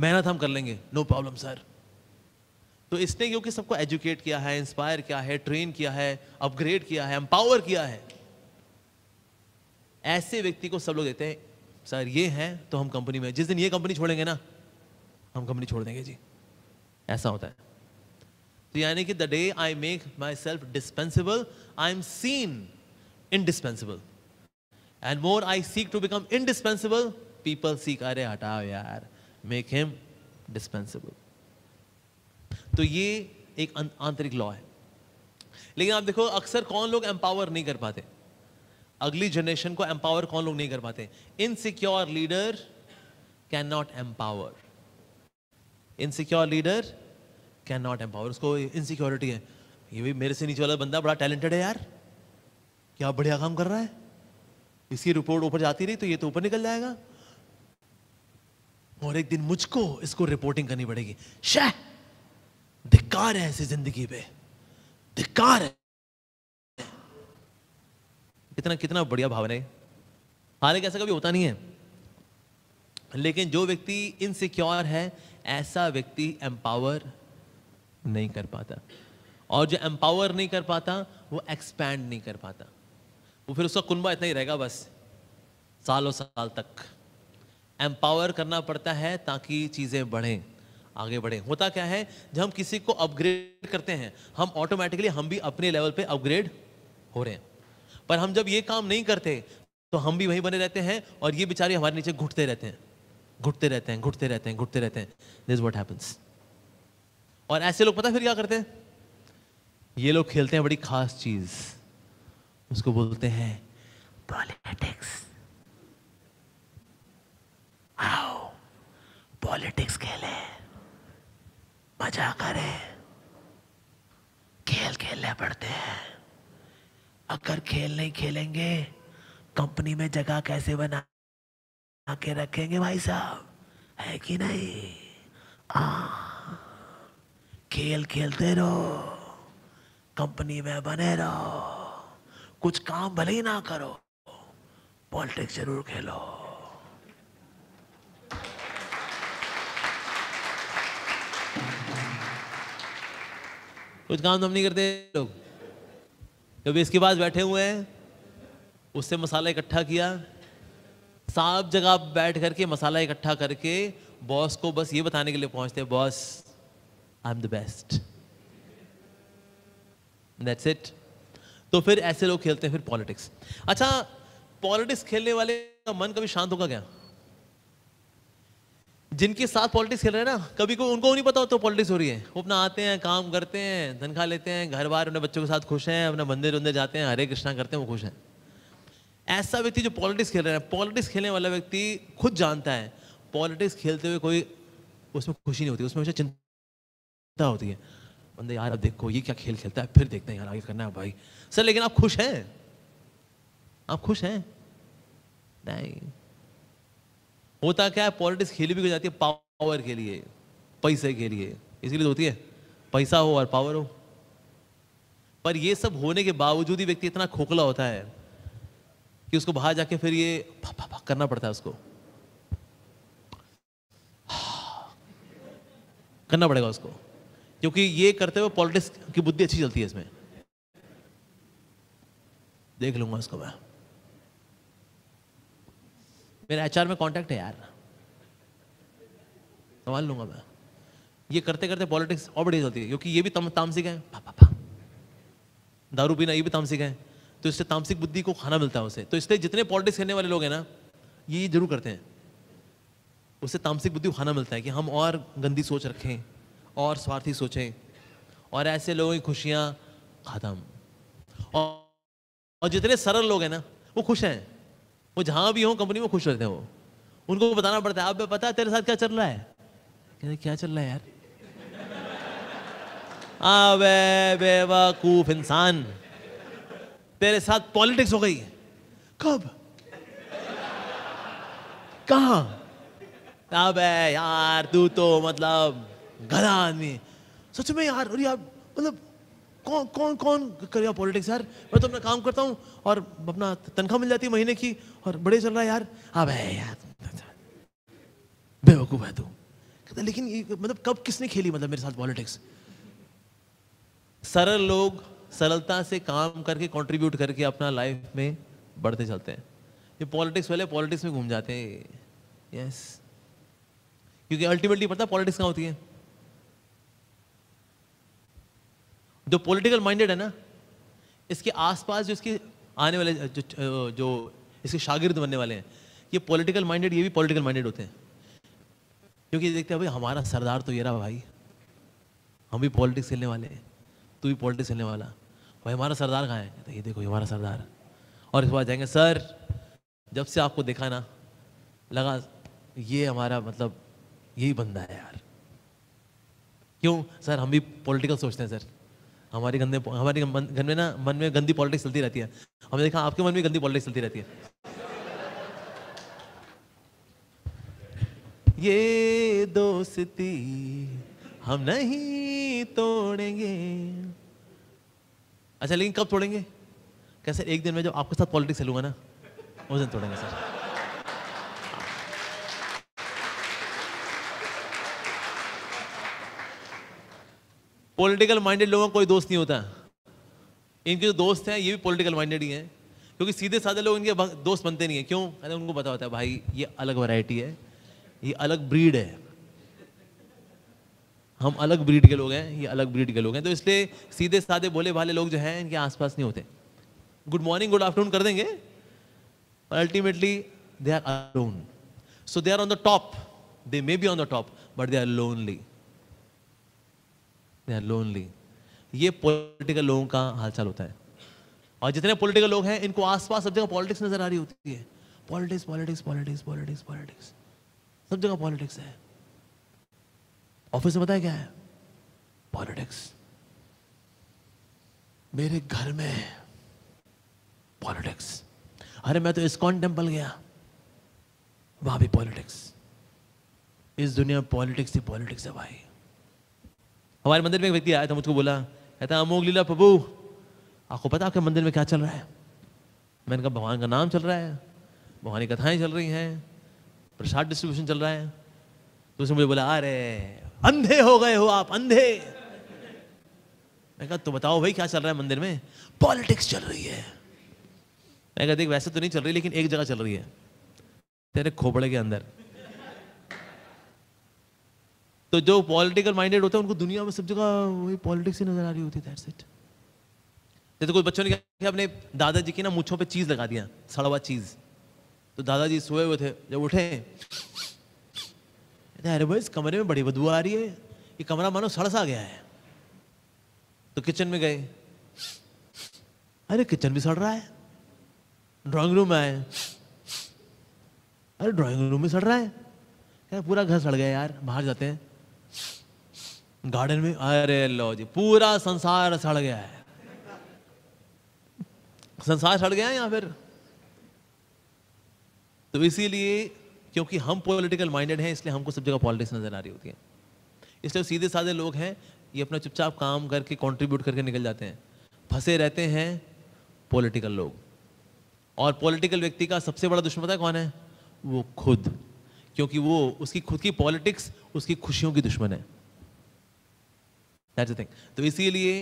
मेहनत हम कर लेंगे नो प्रॉब्लम सर तो इसने क्योंकि सबको एजुकेट किया है इंस्पायर किया है ट्रेन किया है अपग्रेड किया है एम्पावर किया है ऐसे व्यक्ति को सब लोग देते हैं सर ये हैं तो हम कंपनी में जिस दिन ये कंपनी छोड़ेंगे ना हम कंपनी छोड़ देंगे जी ऐसा होता है तो यानी कि the day I make myself dispensable I am seen indispensable and more I seek to become indispensable people seek अरे हटाओ यार मेक हिम डिस्पेंसिबल तो ये एक अं-, आंतरिक लॉ है लेकिन आप देखो अक्सर कौन लोग एम्पावर नहीं कर पाते अगली जनरेशन को एम्पावर कौन लोग नहीं कर पाते insecure leader cannot empower insecure leader cannot empower उसको इनसिक्योरिटी है ये भी मेरे से नीचे वाला बंदा बड़ा टैलेंटेड है यार क्या बढ़िया काम कर रहा है इसकी रिपोर्ट ऊपर जाती रही तो ये तो ऊपर निकल जाएगा और एक दिन मुझको इसको रिपोर्टिंग करनी पड़ेगी शह धिक्कार है ऐसी जिंदगी पे धिक्कार है कितना कितना बढ़िया भावना है हालांकि ऐसा कभी होता नहीं है लेकिन जो व्यक्ति इनसिक्योर है ऐसा व्यक्ति एम्पावर नहीं कर पाता और जो एम्पावर नहीं कर पाता वो एक्सपैंड नहीं कर पाता वो फिर उसका कुनबा इतना ही रहेगा बस सालों साल तक एम्पावर करना पड़ता है ताकि चीज़ें बढ़ें आगे बढ़ें होता क्या है जब हम किसी को अपग्रेड करते हैं हम ऑटोमेटिकली हम भी अपने लेवल पे अपग्रेड हो रहे हैं पर हम जब ये काम नहीं करते तो हम भी वहीं बने रहते हैं और ये बेचारे हमारे नीचे घुटते रहते हैं घुटते रहते हैं घुटते रहते हैं घुटते रहते हैं दिस वॉट हैपन्स और ऐसे लोग पता फिर क्या करते हैं ये लोग खेलते हैं बड़ी खास चीज़ उसको बोलते हैं पॉलिटिक्स आओ पॉलिटिक्स खेले मजा करे खेल खेलने पड़ते हैं अगर खेल नहीं खेलेंगे कंपनी में जगह कैसे बना के रखेंगे भाई साहब है कि नहीं आ, हाँ, खेल खेलते रहो कंपनी में बने रहो कुछ काम भले ही ना करो पॉलिटिक्स जरूर खेलो कुछ काम तो हम नहीं करते लोग कभी इसके पास बैठे हुए हैं उससे मसाला इकट्ठा किया साफ जगह बैठ करके मसाला इकट्ठा करके बॉस को बस ये बताने के लिए पहुंचते boss I am the best that's it तो फिर ऐसे लोग खेलते हैं फिर पॉलिटिक्स अच्छा पॉलिटिक्स खेलने वाले का मन कभी शांत होगा क्या जिनके साथ पॉलिटिक्स खेल रहे हैं ना कभी को उनको नहीं पता होता तो पॉलिटिक्स हो रही है वो अपना आते हैं काम करते हैं धन लेते हैं घर बार अपने बच्चों के साथ खुश हैं अपना मंदिर वंदिर जाते हैं हरे कृष्णा करते हैं वो खुश हैं ऐसा व्यक्ति जो पॉलिटिक्स खेल रहे हैं पॉलिटिक्स खेलने वाला व्यक्ति खुद जानता है पॉलिटिक्स खेलते हुए कोई उसमें खुशी नहीं होती उसमें हमेशा चिंता होती है बंदे यार अब देखो ये क्या खेल खेलता है फिर देखते हैं यार आगे करना है भाई सर लेकिन आप खुश हैं आप खुश हैं नहीं होता क्या है पॉलिटिक्स खेली भी हो जाती है पावर के लिए पैसे के लिए इसीलिए तो होती है पैसा हो और पावर हो पर ये सब होने के बावजूद ही व्यक्ति इतना खोखला होता है कि उसको बाहर जाके फिर ये भा, भा, भा, करना पड़ता है उसको करना पड़ेगा उसको क्योंकि ये करते हुए पॉलिटिक्स की बुद्धि अच्छी चलती है इसमें देख लूंगा उसको मैं मेरा एचआर में कांटेक्ट है यार संभाल लूंगा मैं ये करते करते पॉलिटिक्स और बढ़िया चलती है क्योंकि ये भी तम, तामसिक है पा, पा, पा। दारू पीना ये भी तामसिक है तो इससे तामसिक बुद्धि को खाना मिलता है उसे तो इसलिए जितने पॉलिटिक्स करने वाले लोग हैं ना ये जरूर करते हैं उससे तामसिक बुद्धि को खाना मिलता है कि हम और गंदी सोच रखें और स्वार्थी सोचें और ऐसे लोगों की खुशियां ख़त्म और, और जितने सरल लोग हैं ना वो खुश हैं वो जहां भी हों कंपनी में खुश रहते हैं वो उनको बताना पड़ता है अब पता है तेरे साथ क्या चल रहा है कहते क्या चल रहा है यार अबे बेवकूफ इंसान तेरे साथ पॉलिटिक्स हो गई कब कहा यार तू तो मतलब गधा आदमी सच में यार अरे यार मतलब कौन कौन कौन करेगा पॉलिटिक्स यार मैं तो अपना काम करता हूँ और अपना तनख्वाह मिल जाती है महीने की और बड़े चल रहा है यार अब है यार बेवकूफ़ है तू कहता लेकिन ये मतलब कब किसने खेली मतलब मेरे साथ पॉलिटिक्स सरल लोग सरलता से काम करके कंट्रीब्यूट करके अपना लाइफ में बढ़ते चलते हैं ये पॉलिटिक्स वाले पॉलिटिक्स में घूम जाते हैं यस क्योंकि अल्टीमेटली पता पॉलिटिक्स कहाँ होती है जो पॉलिटिकल माइंडेड है ना इसके आसपास जो इसके आने वाले जो जो इसके शागिर्द बनने वाले हैं ये पॉलिटिकल माइंडेड ये भी पॉलिटिकल माइंडेड होते हैं क्योंकि देखते हैं भाई हमारा सरदार तो ये रहा भाई हम भी पॉलिटिक्स खेलने वाले हैं तू भी पॉलिटिक्स खेलने वाला भाई हमारा सरदार कहाँ है तो ये देखो ये हमारा सरदार और इस बाद जाएंगे सर जब से आपको देखा ना लगा ये हमारा मतलब यही बंदा है यार क्यों सर हम भी पॉलिटिकल सोचते हैं सर हमारे गंदे हमारे घर में ना मन में गंदी पॉलिटिक्स चलती रहती है हमने देखा आपके मन में गंदी पॉलिटिक्स चलती रहती है ये दोस्ती हम नहीं तोड़ेंगे अच्छा लेकिन कब तोड़ेंगे कैसे एक दिन में जब आपके साथ पॉलिटिक्स चलूंगा ना उस दिन तोड़ेंगे सर पॉलिटिकल माइंडेड लोगों का कोई दोस्त नहीं होता इनके जो दोस्त हैं ये भी पॉलिटिकल माइंडेड ही हैं क्योंकि सीधे साधे लोग इनके दोस्त बनते नहीं हैं क्यों अरे उनको पता होता है भाई ये अलग वैरायटी है ये अलग ब्रीड है हम अलग ब्रीड के लोग हैं ये अलग ब्रीड के लोग हैं तो इसलिए सीधे साधे भोले भाले लोग जो हैं इनके आसपास नहीं होते गुड मॉर्निंग गुड आफ्टरनून कर देंगे पर ultimately they are alone so they are on the top they may be on the top but they are lonely they are lonely ये पॉलिटिकल लोगों का हालचाल होता है और जितने पॉलिटिकल लोग हैं इनको आसपास सब जगह पॉलिटिक्स नजर आ रही होती है politics politics politics politics politics सब जगह पॉलिटिक्स है ऑफिस में बताया क्या है पॉलिटिक्स मेरे घर में पॉलिटिक्स अरे मैं तो इस्कॉन टेम्पल गया वहां भी पॉलिटिक्स इस दुनिया में पॉलिटिक्स ही पॉलिटिक्स है भाई हमारे मंदिर में एक व्यक्ति आया था मुझको बोला कहता अमोघ लीला प्रभु आपको पता आपके मंदिर में क्या चल रहा है मैंने कहा भगवान का नाम चल रहा है भगवान की कथाएं चल रही हैं प्रसाद डिस्ट्रीब्यूशन चल रहा है तो उसने मुझे बोला अरे अंधे हो गए हो आप अंधे मैं कहा तो बताओ भाई क्या चल रहा है मंदिर में पॉलिटिक्स चल रही है मैं कहा देख वैसे तो नहीं चल रही लेकिन एक जगह चल रही है तेरे खोपड़े के अंदर तो जो पॉलिटिकल माइंडेड होते हैं उनको दुनिया में सब जगह वही पॉलिटिक्स ही नजर आ रही होती है दैट्स इट जैसे कुछ बच्चों ने कहा अपने दादाजी की ना मुछों पे चीज लगा दिया सड़वा हुआ चीज तो दादाजी सोए हुए थे जब उठे अरे भाई इस कमरे में बड़ी बदबू आ रही है ये कमरा मानो सड़ सा गया है तो किचन में गए अरे किचन भी सड़ रहा है ड्राइंग रूम में आए अरे ड्राइंग रूम में सड़ रहा है पूरा घर सड़ गया यार बाहर जाते हैं गार्डन में अरे लो जी पूरा संसार सड़ गया है संसार सड़ गया है या फिर तो इसीलिए क्योंकि हम पॉलिटिकल माइंडेड हैं इसलिए हमको सब जगह पॉलिटिक्स नजर आ रही होती है इसलिए सीधे साधे लोग हैं ये अपना चुपचाप काम करके कंट्रीब्यूट करके निकल जाते हैं फंसे रहते हैं पॉलिटिकल लोग और पॉलिटिकल व्यक्ति का सबसे बड़ा दुश्मन पता है कौन है वो खुद क्योंकि वो उसकी खुद की पॉलिटिक्स उसकी खुशियों की दुश्मन है दैट्स द थिंग तो इसीलिए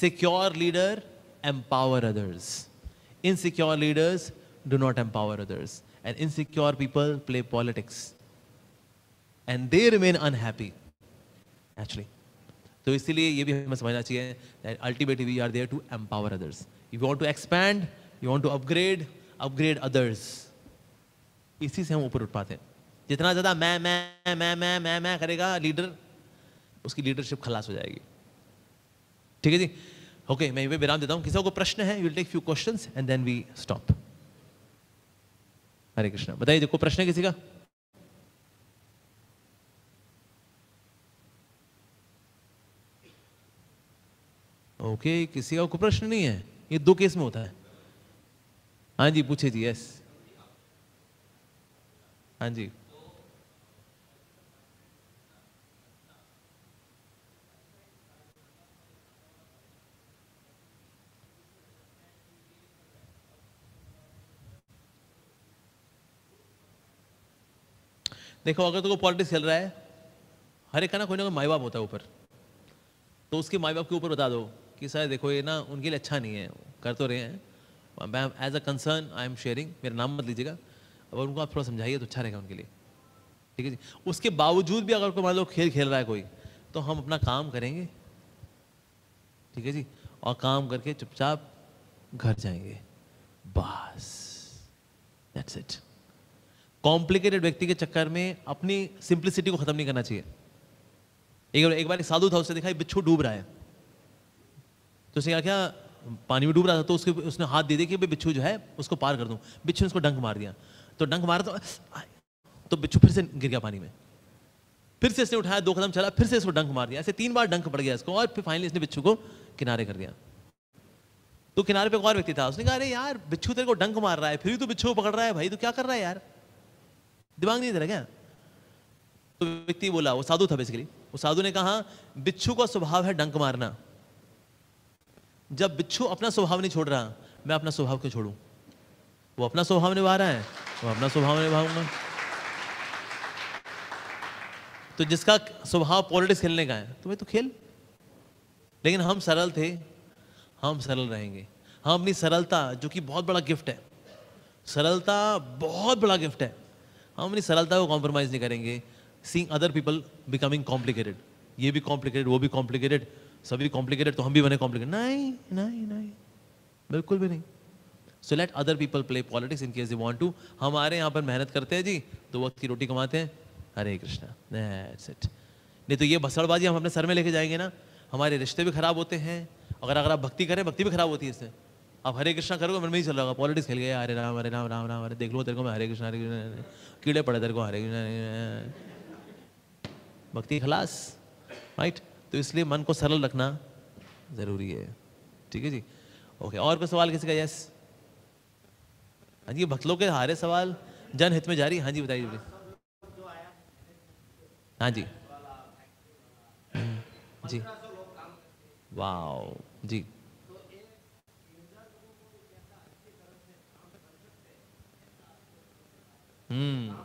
secure leader empower others insecure leaders do not empower others and insecure people play politics and they remain unhappy actually तो इसीलिए ये भी हमें समझना चाहिए that ultimately we are there to empower others you want to expand you want to upgrade upgrade others इसी से हम ऊपर उठ पाते हैं जितना ज़्यादा मैं मैं मैं मैं मैं मैं करेगा लीडर उसकी लीडरशिप खलास हो जाएगी ठीक है जी ओके मैं ये विराम देता हूँ किसी को प्रश्न है you take few question and then we stop Hare Krishna बताइए कोई प्रश्न है किसी का ओके okay, किसी का कोई प्रश्न नहीं है ये दो केस में होता है हाँ जी पूछे जी यस हाँ जी देखो अगर तुमको तो पॉलिटिक्स चल रहा है हर एक ना कोई ना कोई माई बाप होता है ऊपर तो उसके माए बाप के ऊपर बता दो कि सर देखो ये ना उनके लिए अच्छा नहीं है कर तो रहे हैं ma'am as a concern I am sharing मेरा नाम मत लीजिएगा अब उनको आप थोड़ा समझाइए तो अच्छा रहेगा उनके लिए ठीक है जी उसके बावजूद भी अगर कोई मान लो खेल खेल रहा है कोई तो हम अपना काम करेंगे ठीक है जी और काम करके चुपचाप घर जाएंगे बस दैट्स इट कॉम्प्लिकेटेड व्यक्ति के चक्कर में अपनी सिंप्लिसिटी को खत्म नहीं करना चाहिए एक बार एक बार एक साधु था उसने देखा बिच्छू डूब रहा है तो उसने कहा क्या पानी में डूब रहा था तो उसके उसने हाथ दे दिया कि भाई बिच्छू जो है उसको पार कर दूँ बिच्छू ने उसको डंक मार दिया तो डंक मारा तो तो बिच्छू फिर से गिर गया पानी में फिर से इसने उठाया दो कदम चला फिर से इसको डंक मार दिया ऐसे तीन बार डंक पड़ गया इसको और फिर फाइनली इसने बिच्छू को किनारे कर दिया तो किनारे पे एक और व्यक्ति था उसने कहा अरे यार बिच्छू तेरे को डंक मार रहा है फिर भी तू बिच्छू पकड़ रहा है भाई तू क्या कर रहा है यार दिमाग नहीं दे रहा क्या तो व्यक्ति बोला वो साधु था बेसिकली वो साधु ने कहा बिच्छू का स्वभाव है डंक मारना जब बिच्छू अपना स्वभाव नहीं छोड़ रहा मैं अपना स्वभाव क्यों छोड़ू वो अपना स्वभाव निभा रहा है वो तो अपना स्वभाव निभाऊंगा तो जिसका स्वभाव पॉलिटिक्स खेलने का है तो भाई तो खेल लेकिन हम सरल थे हम सरल रहेंगे हम अपनी सरलता जो कि बहुत बड़ा गिफ्ट है सरलता बहुत बड़ा गिफ्ट है हम अपनी सरलता को कॉम्प्रोमाइज़ नहीं करेंगे seeing other people becoming complicated ये भी कॉम्प्लिकेटेड वो भी कॉम्प्लिकेटेड सभी कॉम्प्लिकेटेड तो हम भी बने कॉम्प्लिकेटेड नहीं नहीं नहीं बिल्कुल भी नहीं so let other people play politics in case they want to हमारे यहाँ पर मेहनत करते हैं जी दो तो वक्त की रोटी कमाते हैं हरे कृष्णा दैट्स इट नहीं तो ये भसड़बाजी हम अपने सर में लेके जाएंगे ना हमारे रिश्ते भी खराब होते हैं अगर अगर आप भक्ति करें भक्ति भी खराब होती है इससे अब हरे कृष्णा करोगे मन में ही चल रहा होगा पॉलिटिक्स खेल गया हरे राम हरे राम राम राम हरे देख लो तेरे को मैं हरे कृष्ण हरे कृष्ण कीड़े पड़े तेरे को हरे कृष्ण भक्ति खलास राइट तो इसलिए मन को सरल रखना ज़रूरी है ठीक है जी ओके और कोई सवाल किसी का यस हाँ जी भक्तों के हारे सवाल जनहित में जारी हाँ जी बताइए हाँ जी हम्म, जी वाह जी हम्म।,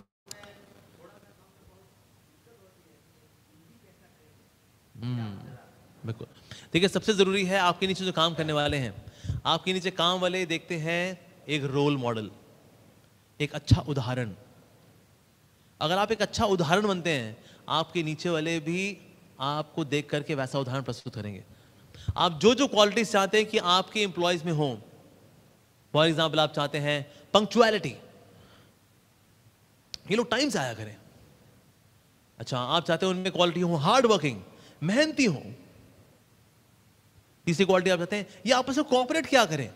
हम्म बिल्कुल देखिए सबसे ज़रूरी है आपके नीचे जो काम करने वाले हैं आपके नीचे काम वाले देखते हैं एक रोल मॉडल एक अच्छा उदाहरण अगर आप एक अच्छा उदाहरण बनते हैं आपके नीचे वाले भी आपको देख करके वैसा उदाहरण प्रस्तुत करेंगे आप जो जो क्वालिटीज चाहते हैं कि आपके एम्प्लॉयज में हो फॉर एग्जाम्पल आप चाहते हैं पंक्चुअलिटी ये लोग टाइम से आया करें अच्छा आप चाहते हो उनमें क्वालिटी हो हार्ड वर्किंग मेहनती हो तीसरी क्वालिटी आप चाहते हैं ये आपस में कॉपरेट क्या करें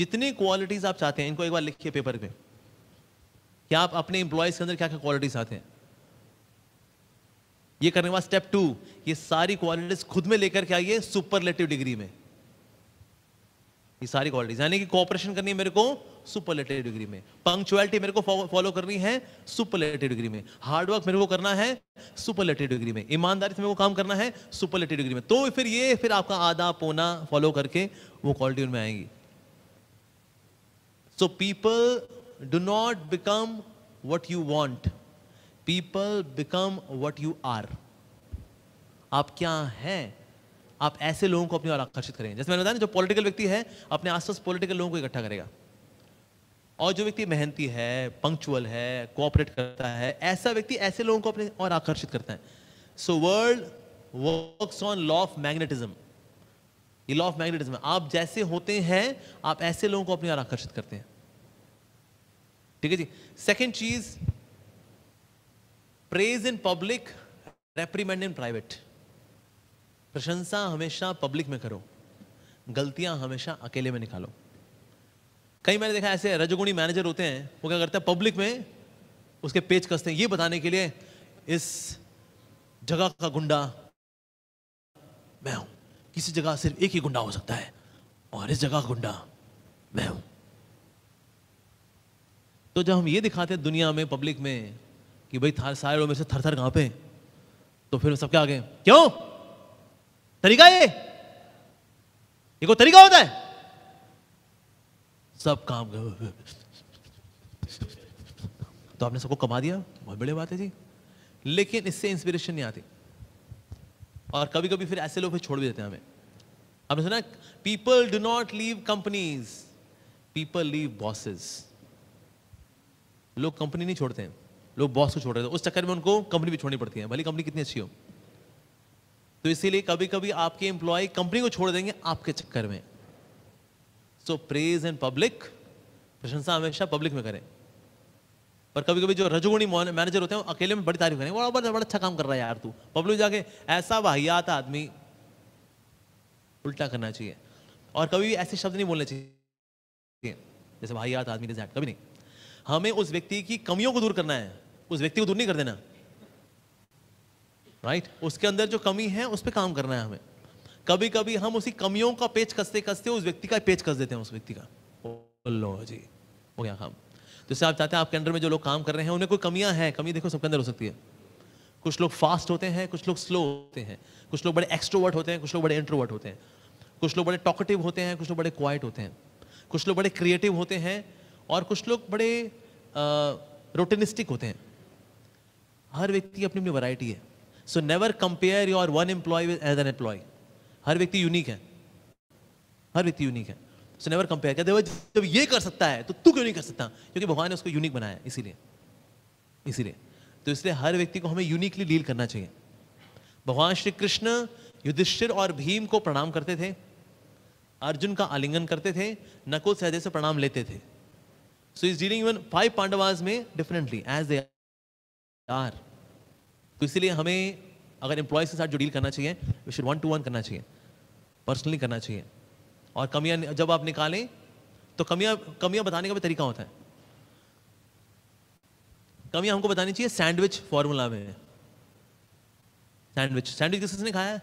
जितनी क्वालिटीज आप चाहते हैं इनको एक बार लिखिए पेपर पे कि आप अपने इंप्लॉयज के अंदर क्या क्या क्वालिटीज आते हैं ये करने के बाद स्टेप टू ये सारी क्वालिटीज खुद में लेकर के आइए सुपरलेटिव डिग्री में ये सारी क्वालिटीज यानी कि कॉपरेशन करनी है मेरे को सुपरलेटेड डिग्री में पंक्चुअलिटी मेरे को फॉलो करनी है सुपरलेटेड डिग्री में हार्डवर्क मेरे को करना है सुपरलेटेड डिग्री में ईमानदारी से मेरे को काम करना है सुपरलेटेड डिग्री में तो फिर ये फिर आपका आधा पोना फॉलो करके वो क्वालिटी उनमें आएंगी so people do not become what you want people become what you are आप क्या हैं आप ऐसे लोगों को अपनी और आकर्षित करेंगे जैसे मैंने बताया जो पॉलिटिकल व्यक्ति है अपने आसपास पॉलिटिकल लोगों को इकट्ठा करेगा और जो व्यक्ति मेहनती है पंक्चुअल है कोऑपरेट करता है ऐसा व्यक्ति ऐसे लोगों को अपने और आकर्षित करता है so world work on law of magnetism ये लॉ ऑफ मैग्नेटिज्म आप जैसे होते हैं आप ऐसे लोगों को अपने और आकर्षित करते हैं ठीक है जी सेकेंड चीज praise in public reprimand in private प्रशंसा हमेशा पब्लिक में करो गलतियां हमेशा अकेले में निकालो कई मैंने देखा ऐसे रजगुणी मैनेजर होते हैं वो क्या करते हैं पब्लिक में उसके पेज कसते हैं ये बताने के लिए इस जगह का गुंडा मैं हूं किसी जगह सिर्फ एक ही गुंडा हो सकता है और इस जगह गुंडा मैं हूं तो जब हम ये दिखाते हैं दुनिया में पब्लिक में कि भाई सारे लोग मेरे से थर थर कहां पे तो फिर सब क्या आ गए क्यों तरीका ये ये कोई तरीका होता है सब काम तो आपने सबको कमा दिया बहुत बड़ी बात है जी लेकिन इससे इंस्पिरेशन नहीं आती और कभी कभी फिर ऐसे लोग फिर छोड़ भी देते हैं हमें आपने सुना people do not leave companies people leave bosses लोग कंपनी नहीं छोड़ते हैं लोग बॉस को छोड़ रहे थे उस चक्कर में उनको कंपनी भी छोड़नी पड़ती है भले कंपनी कितनी अच्छी हो तो इसीलिए कभी कभी आपके एम्प्लॉय कंपनी को छोड़ देंगे आपके चक्कर में सो प्रेज एंड पब्लिक प्रशंसा हमेशा पब्लिक में करें पर कभी कभी जो रजोगुणी मैनेजर होते हैं अकेले में बड़ी तारीफ करेंगे बड़ा बड़ा अच्छा काम कर रहा है यार तू पब्लिक जाके ऐसा वाहियात आदमी उल्टा करना चाहिए और कभी भी ऐसे शब्द नहीं बोलने चाहिए जैसे वाहियात आदमी के कभी नहीं हमें उस व्यक्ति की कमियों को दूर करना है उस व्यक्ति को दूर नहीं कर देना राइट right? उसके अंदर जो कमी है उस पर काम करना है हमें कभी कभी हम उसी कमियों का पेच कसते कसते उस व्यक्ति का पेच कस देते हैं उस व्यक्ति का बोलो oh, जी हो गया काम जैसे तो आप चाहते हैं आपके अंडर में जो लोग काम कर रहे हैं उन्हें कोई कमियां हैं कमी देखो सबके अंदर हो सकती है कुछ लोग फास्ट होते हैं कुछ लोग स्लो होते हैं कुछ लोग बड़े एक्सट्रोवर्ट होते हैं कुछ लोग बड़े इंट्रोवर्ट होते हैं कुछ लोग बड़े टॉकटिव होते हैं कुछ लोग बड़े क्वाइट होते हैं कुछ लोग बड़े क्रिएटिव होते हैं और कुछ लोग बड़े रोटेनिस्टिक होते हैं हर व्यक्ति अपनी अपनी वैरायटी है so never compare your one employee with as an employee हर व्यक्ति यूनिक है हर व्यक्ति यूनिक है सो नेवर कंपेयर कहते हुए जब ये कर सकता है तो तू क्यों नहीं कर सकता क्योंकि भगवान ने उसको यूनिक बनाया इसीलिए इसीलिए तो इसलिए हर व्यक्ति को हमें यूनिकली डील करना चाहिए भगवान श्री कृष्ण युधिष्ठिर और भीम को प्रणाम करते थे अर्जुन का आलिंगन करते थे नकुल सहदे से प्रणाम लेते थे so is dealing even five Pandavas में डिफरेंटली एज दे आर तो इसीलिए हमें अगर एम्प्लॉयज़ के साथ जो डील करना चाहिए we should one to one करना चाहिए पर्सनली करना चाहिए और कमियां जब आप निकालें तो कमियां कमियां बताने का भी तरीका होता है कमियां हमको बतानी चाहिए सैंडविच फॉर्मूला में सैंडविच सैंडविच किस किसने खाया है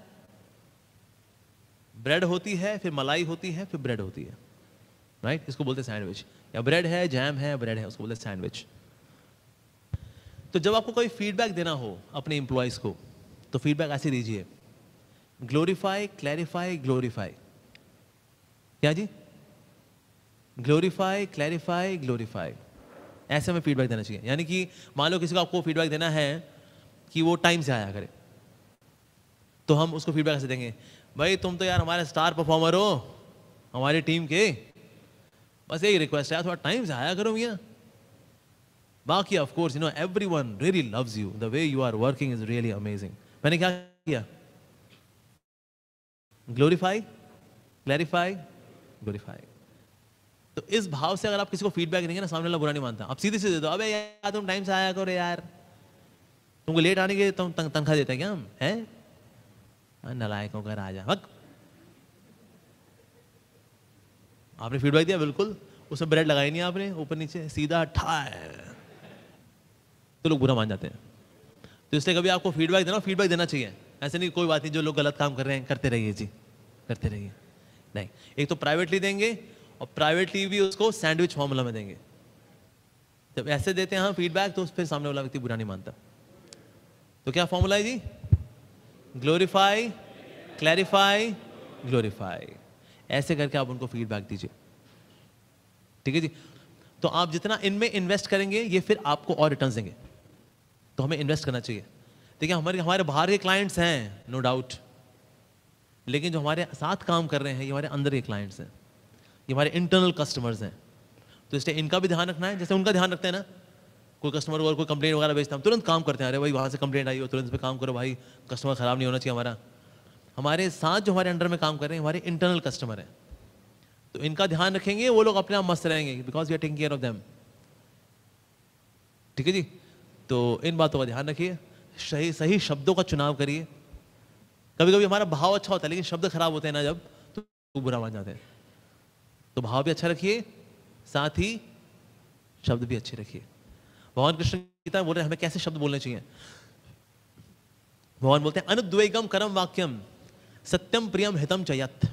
ब्रेड होती है फिर मलाई होती है फिर ब्रेड होती है राइट right? इसको बोलते हैं सैंडविच या ब्रेड है जैम है ब्रेड है उसको बोलते हैं सैंडविच तो जब आपको कोई फीडबैक देना हो अपने एम्प्लॉयज़ को तो फीडबैक ऐसे दीजिए ग्लोरीफाई क्लैरिफाई ग्लोरीफाई क्या जी ग्लोरीफाई क्लैरिफाई ग्लोरीफाई ऐसे हमें फीडबैक देना चाहिए यानी कि मान लो किसी को आपको फीडबैक देना है कि वो टाइम से आया करे तो हम उसको फीडबैक ऐसे देंगे भाई तुम तो यार हमारे स्टार परफॉर्मर हो हमारी टीम के बस यही रिक्वेस्ट है थोड़ा टाइम से आया करो भैया Baki, of course, you know, everyone really loves you. The way you are working is really amazing. मैंने क्या किया Glorify? क्लैरिफाई ग्लोरीफाई तो इस भाव से अगर आप किसी को फीडबैक देंगे ना सामने वाला बुरा नहीं मानता आप सीधे सीधे दो अबे यार तुम टाइम से आया करो यार तुमको लेट आने के तुम तन, तनख्वाह देते हैं क्या हम हैं हाँ, नलायकों का राजा हक आपने फीडबैक दिया बिल्कुल उसमें ब्रेड लगाई नहीं आपने ऊपर नीचे सीधा ठा तो लोग बुरा मान जाते हैं तो इसलिए कभी आपको फीडबैक देना फीडबैक देना चाहिए ऐसे नहीं कोई बात नहीं जो लोग गलत काम कर रहे हैं करते रहिए जी करते रहिए नहीं एक तो प्राइवेटली देंगे और प्राइवेटली भी उसको सैंडविच फॉर्मूला में देंगे जब ऐसे देते हैं हम हाँ, फीडबैक तो फिर सामने वाला व्यक्ति बुरा नहीं मानता तो क्या फॉर्मूला है जी ग्लोरीफाई क्लैरिफाई ग्लोरीफाई ऐसे करके आप उनको फीडबैक दीजिए ठीक है जी तो आप जितना इनमें इन्वेस्ट करेंगे ये फिर आपको और रिटर्न देंगे तो हमें इन्वेस्ट करना चाहिए देखिए हमारे हमारे बाहर के क्लाइंट्स हैं नो डाउट लेकिन जो हमारे साथ काम कर रहे हैं ये हमारे अंदर के क्लाइंट्स हैं ये हमारे इंटरनल कस्टमर्स हैं तो इसलिए इनका भी ध्यान रखना है जैसे उनका ध्यान रखते हैं ना कोई कस्टमर और कोई कंप्लेंट वगैरह भेजता हम तुरंत काम करते हैं अरे भाई वहाँ से कंप्लेंट आई हो तुरंत पे काम करो भाई कस्टमर ख़राब नहीं होना चाहिए हमारा हमारे साथ जो हमारे अंडर में काम कर रहे हैं हमारे इंटरनल कस्टमर हैं तो इनका ध्यान रखेंगे वो लोग अपने आप मस्त रहेंगे because we are taking care of them ठीक है जी तो इन बातों का ध्यान रखिए सही सही शब्दों का चुनाव करिए कभी कभी हमारा भाव अच्छा होता है लेकिन शब्द खराब होते हैं ना जब तो बुरा मान जाते हैं तो भाव भी अच्छा रखिए साथ ही शब्द भी अच्छे रखिए भगवान कृष्ण गीता बोल रहे हैं हमें कैसे शब्द बोलने चाहिए भगवान बोलते हैं अनुद्वेगम करम वाक्यम सत्यम प्रियम हितम चयत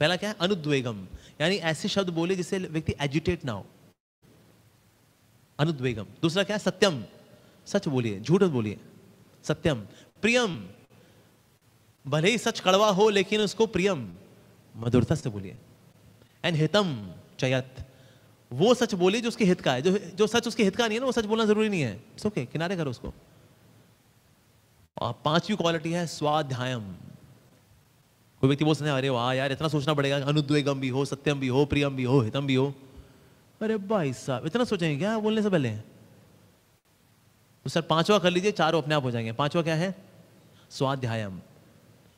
पहला क्या है अनुद्वेगम यानी ऐसे शब्द बोले जिससे व्यक्ति एजुटेट ना हो अनुद्वेगम दूसरा क्या है सत्यम सच बोलिए झूठ बोलिए सत्यम प्रियम भले ही सच कड़वा हो लेकिन उसको प्रियम मधुरता से बोलिए एंड हितम चयत वो सच बोलिए जो उसके हित का है जो जो सच उसके हित का नहीं है ना वो सच बोलना जरूरी नहीं है ओके okay, किनारे करो उसको और पांचवी क्वालिटी है स्वाध्यायम कोई व्यक्ति बोल सकते अरे वाह यार इतना सोचना पड़ेगा अनुद्वेगम भी हो सत्यम भी हो प्रियम भी हो हितम भी हो अरे भाई साहब इतना सोचेंगे क्या बोलने से पहले तो सर पांचवा कर लीजिए चारों अपने आप हो जाएंगे पांचवा क्या है स्वाध्यायम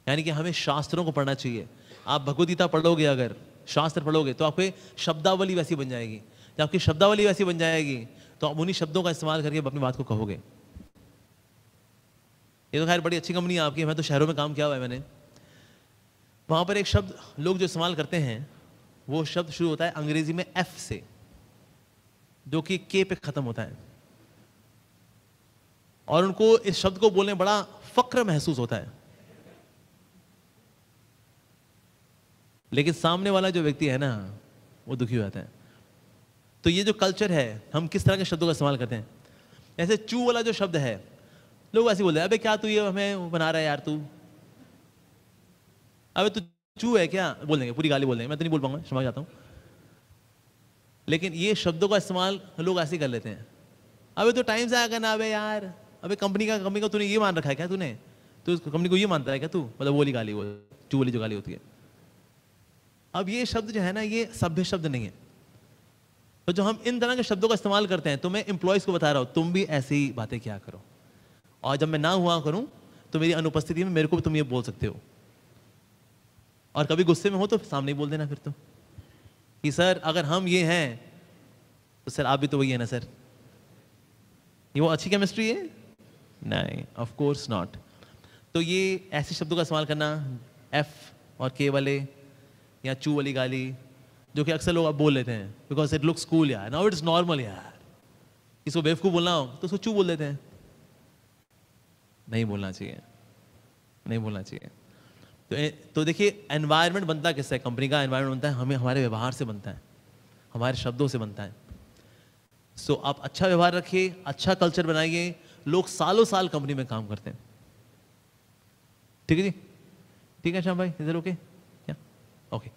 यानी कि हमें शास्त्रों को पढ़ना चाहिए आप भगवदगीता पढ़ोगे अगर शास्त्र पढ़ोगे तो आपकी शब्दावली वैसी बन जाएगी जब आपकी शब्दावली वैसी बन जाएगी तो आप उन्हीं शब्दों का इस्तेमाल करके अपनी बात को कहोगे ये तो खैर बड़ी अच्छी कंपनी है आपकी मैं तो शहरों में काम किया हुआ है मैंने वहाँ पर एक शब्द लोग जो इस्तेमाल करते हैं वो शब्द शुरू होता है अंग्रेजी में एफ से जो कि के पे ख़त्म होता है और उनको इस शब्द को बोलने बड़ा फ़क्र महसूस होता है लेकिन सामने वाला जो व्यक्ति है ना वो दुखी हो जाता है तो ये जो कल्चर है हम किस तरह के शब्दों का इस्तेमाल करते हैं ऐसे चू वाला जो शब्द है लोग ऐसे बोलते हैं अबे क्या तू ये हमें बना रहा है यार तू अबे तू चू है क्या बोलेंगे पूरी गाली बोल मैं तो नहीं बोल पाऊंगा समझ जाता हूँ लेकिन ये शब्दों का इस्तेमाल लोग ऐसे कर लेते हैं अबे तो टाइम से आएगा ना अबे यार अबे कंपनी का कंपनी का तूने ये मान रखा है क्या तूने तो कंपनी को ये मानता है क्या तू मतलब बोली गाली वो टू वाली जो गाली होती है अब ये शब्द जो है ना ये सभ्य शब्द नहीं है तो जो हम इन तरह के शब्दों का इस्तेमाल करते हैं तो मैं इंप्लॉयज को बता रहा हूँ तुम भी ऐसी ही बातें क्या करो और जब मैं ना हुआ करूँ तो मेरी अनुपस्थिति में मेरे को भी तुम ये बोल सकते हो और कभी गुस्से में हो तो सामने ही बोल देना फिर तुम तो। कि सर अगर हम ये हैं तो सर आप भी तो वही है ना सर ये वो अच्छी केमिस्ट्री है नहीं ऑफ कोर्स नॉट तो ये ऐसे शब्दों का इस्तेमाल करना एफ और के वाले या चू वाली गाली जो कि अक्सर लोग अब बोल लेते हैं बिकॉज इट लुक्स कूल यार नाउ इट्स नॉर्मल यार इसको बेवकूफ़ बोलना हो तो उसको चू बोल देते हैं नहीं बोलना चाहिए नहीं बोलना चाहिए तो तो देखिए एनवायरनमेंट बनता किससे कंपनी का एनवायरनमेंट बनता है हमें हमारे व्यवहार से बनता है हमारे शब्दों से बनता है सो so, आप अच्छा व्यवहार रखिए अच्छा कल्चर बनाइए लोग सालों साल कंपनी में काम करते हैं ठीक है जी ठीक है श्याम अच्छा भाई इधर ओके या ओके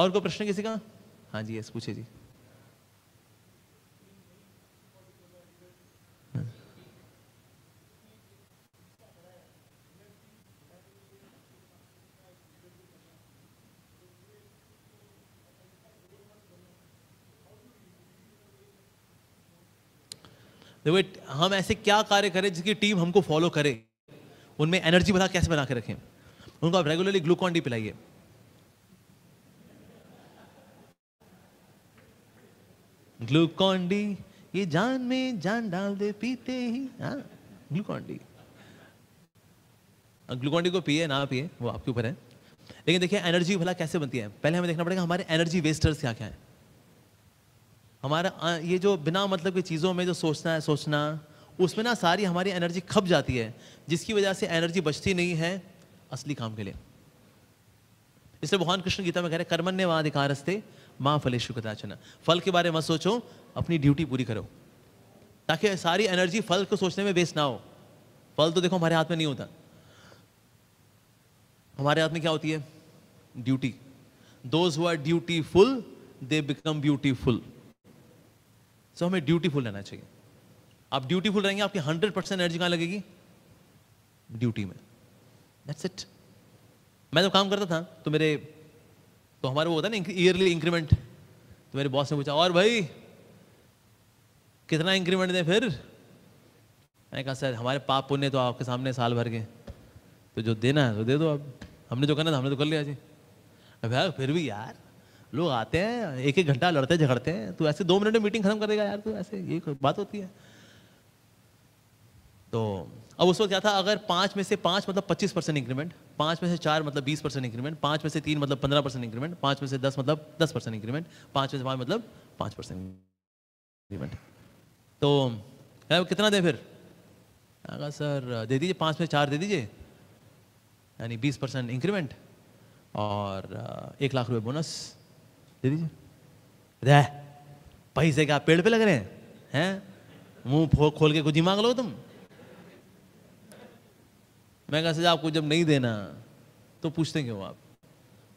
और कोई प्रश्न किसी का हाँ जी यस पूछे जी देखो हम ऐसे क्या कार्य करें जिसकी टीम हमको फॉलो करे उनमें एनर्जी बना कैसे बना के रखें उनको आप रेगुलरली ग्लूकॉन डी पिलाइए ग्लूकॉन डी ये जान में जान डाल दे पीते ही ग्लूकॉन डी ग्लूकॉन डी को पिए ना पिए वो आपके ऊपर है लेकिन देखिए एनर्जी भला कैसे बनती है पहले हमें देखना पड़ेगा हमारे एनर्जी वेस्टर्स क्या क्या है हमारा ये जो बिना मतलब की चीज़ों में जो सोचना है सोचना उसमें ना सारी हमारी एनर्जी खप जाती है जिसकी वजह से एनर्जी बचती नहीं है असली काम के लिए इसलिए भगवान कृष्ण गीता में कह रहे हैं कर्मण्य वाधिकारस्ते माँ फलेशु कदाचना फल के बारे में मत सोचो अपनी ड्यूटी पूरी करो ताकि सारी एनर्जी फल को सोचने में वेस्ट ना हो फल तो देखो हमारे हाथ में नहीं होता हमारे हाथ में क्या होती है ड्यूटी दोज हुआ dutiful they become beautiful so हमें ड्यूटीफुल रहना चाहिए आप ड्यूटीफुल रहेंगे आपकी हंड्रेड परसेंट एनर्जी कहाँ लगेगी ड्यूटी में दैट्स इट मैं जब काम करता था तो मेरे तो हमारे वो होता ना ईयरली इंक्रीमेंट तो मेरे बॉस ने पूछा और भाई कितना इंक्रीमेंट दें फिर मैंने कहा सर हमारे पाप पुण्य तो आपके सामने साल भर के तो जो देना है तो दे दो अब हमने जो करना था तो हमने तो कर लिया जी अब यार फिर भी यार लोग आते हैं एक एक घंटा लड़ते झगड़ते हैं तो ऐसे दो मिनट में मीटिंग खत्म करेगा यार तो ऐसे ये बात होती है तो अब उस वक्त क्या था अगर पाँच में से पाँच मतलब पच्चीस परसेंट इंक्रीमेंट पाँच में से चार मतलब बीस परसेंट इंक्रीमेंट पाँच में से तीन मतलब पंद्रह परसेंट इंक्रीमेंट पाँच में से दस मतलब दस परसेंट इंक्रीमेंट पाँच में से पाँच मतलब पाँच परसेंट इंक्रीमेंट तो कितना दें फिर अगर सर दे दीजिए पाँच में चार दे दीजिए यानी बीस परसेंट इंक्रीमेंट और एक लाख रुपये बोनस दे दीजिए रह पैसे क्या पेड़ पे लग रहे हैं हैं मुंह खोल के कुछ ही मांग लो तुम मैं कहा आपको जब नहीं देना तो पूछते क्यों आप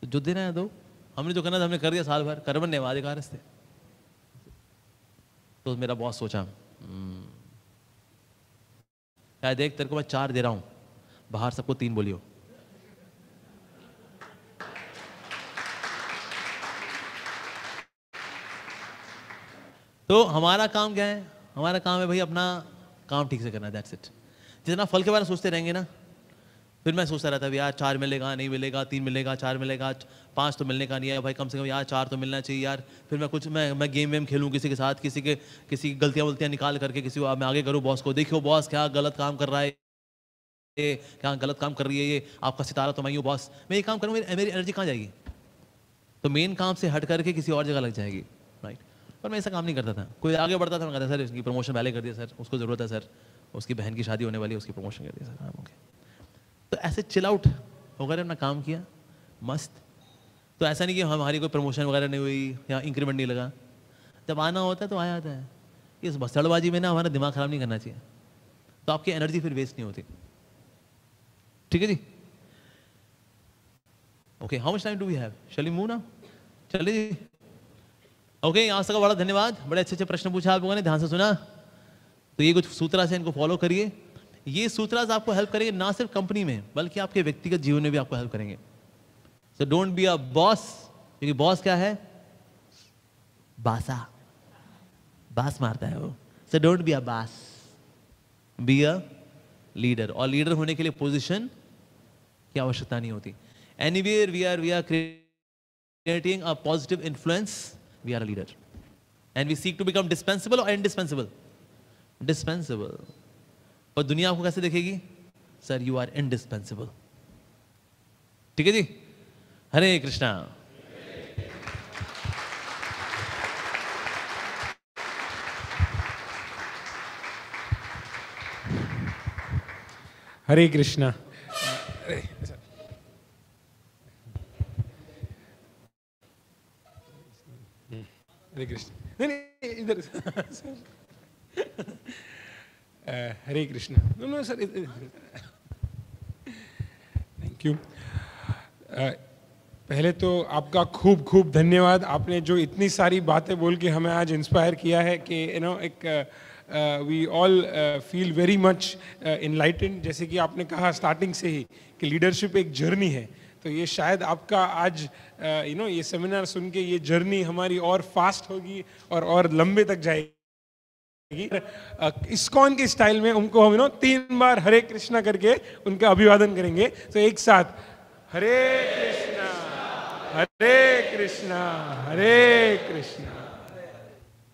तो जो देना है दो हमने जो करना था हमने कर दिया साल भर बनने वादे वाधिकार से तो मेरा बॉस सोचा हम्म, क्या देख तेरे को मैं चार दे रहा हूँ बाहर सबको तीन बोलियो तो हमारा काम क्या है हमारा काम है भाई अपना काम ठीक से करना दैट्स इट जितना फल के बारे में सोचते रहेंगे ना फिर मैं सोचता रहता यार चार मिलेगा नहीं मिलेगा तीन मिलेगा चार मिलेगा पाँच तो मिलने का नहीं है भाई कम से कम यार चार तो मिलना चाहिए यार फिर मैं कुछ मैं मैं गेम वेम खेलूँ किसी के साथ किसी के किसी की गलतियाँ वलतियाँ निकाल करके किसी को मैं आगे करूँ बॉस को देखियो बॉस क्या गलत काम कर रहा है ये क्या गलत काम कर रही है ये आपका सितारा तो मैं हूँ बॉस मैं ये काम करूँ मेरी एनर्जी कहाँ जाएगी तो मेन काम से हट करके किसी और जगह लग जाएगी पर मैं ऐसा काम नहीं करता था कोई आगे बढ़ता था मैं कहता सर उसकी प्रमोशन पहले कर दिया सर उसको ज़रूरत है सर उसकी बहन की शादी होने वाली है उसकी प्रमोशन कर दिया सर हाँ ओके तो ऐसे चिल आउट वगैरह अपना काम किया मस्त तो ऐसा नहीं कि हमारी कोई प्रमोशन वगैरह नहीं हुई या इंक्रीमेंट नहीं लगा जब आना होता है तो आया आता है इस बसड़बाजी में ना हमारा दिमाग ख़राब नहीं करना चाहिए तो आपकी एनर्जी फिर वेस्ट नहीं होती ठीक है जी okay how much time do we have shall move ना चलिए जी ओके आज तक बड़ा धन्यवाद बड़े अच्छे अच्छे प्रश्न पूछा आप लोगों ने ध्यान से सुना तो ये कुछ सूत्रा से इनको फॉलो करिए ये सूत्रा आपको हेल्प करेंगे ना सिर्फ कंपनी में बल्कि आपके व्यक्तिगत जीवन में भी आपको हेल्प करेंगे so don't be a boss क्योंकि बॉस क्या है बासा बास मारता है वो सो don't be a boss be a leader और लीडर होने के लिए पोजिशन की आवश्यकता नहीं होती any we are we are creating a positive influence we are a leader. And we seek to become dispensable or indispensable? Dispensable. पर दुनिया आपको कैसे देखेगी सर यू आर इनडिस्पेंसिबल ठीक है जी हरे कृष्णा हरे कृष्णा हरे कृष्ण नहीं नहीं इधर Hare Krishna no sir thank you पहले तो आपका खूब खूब धन्यवाद आपने जो इतनी सारी बातें बोल के हमें आज इंस्पायर किया है कि यू नो एक we all feel very much enlightened जैसे कि आपने कहा स्टार्टिंग से ही कि लीडरशिप एक जर्नी है तो ये शायद आपका आज यू नो ये सेमिनार सुन के ये जर्नी हमारी और फास्ट होगी और और लंबे तक जाएगी इसकॉन के स्टाइल में उनको हम यू नो तीन बार हरे कृष्णा करके उनका अभिवादन करेंगे तो एक साथ हरे कृष्णा हरे कृष्णा हरे कृष्णा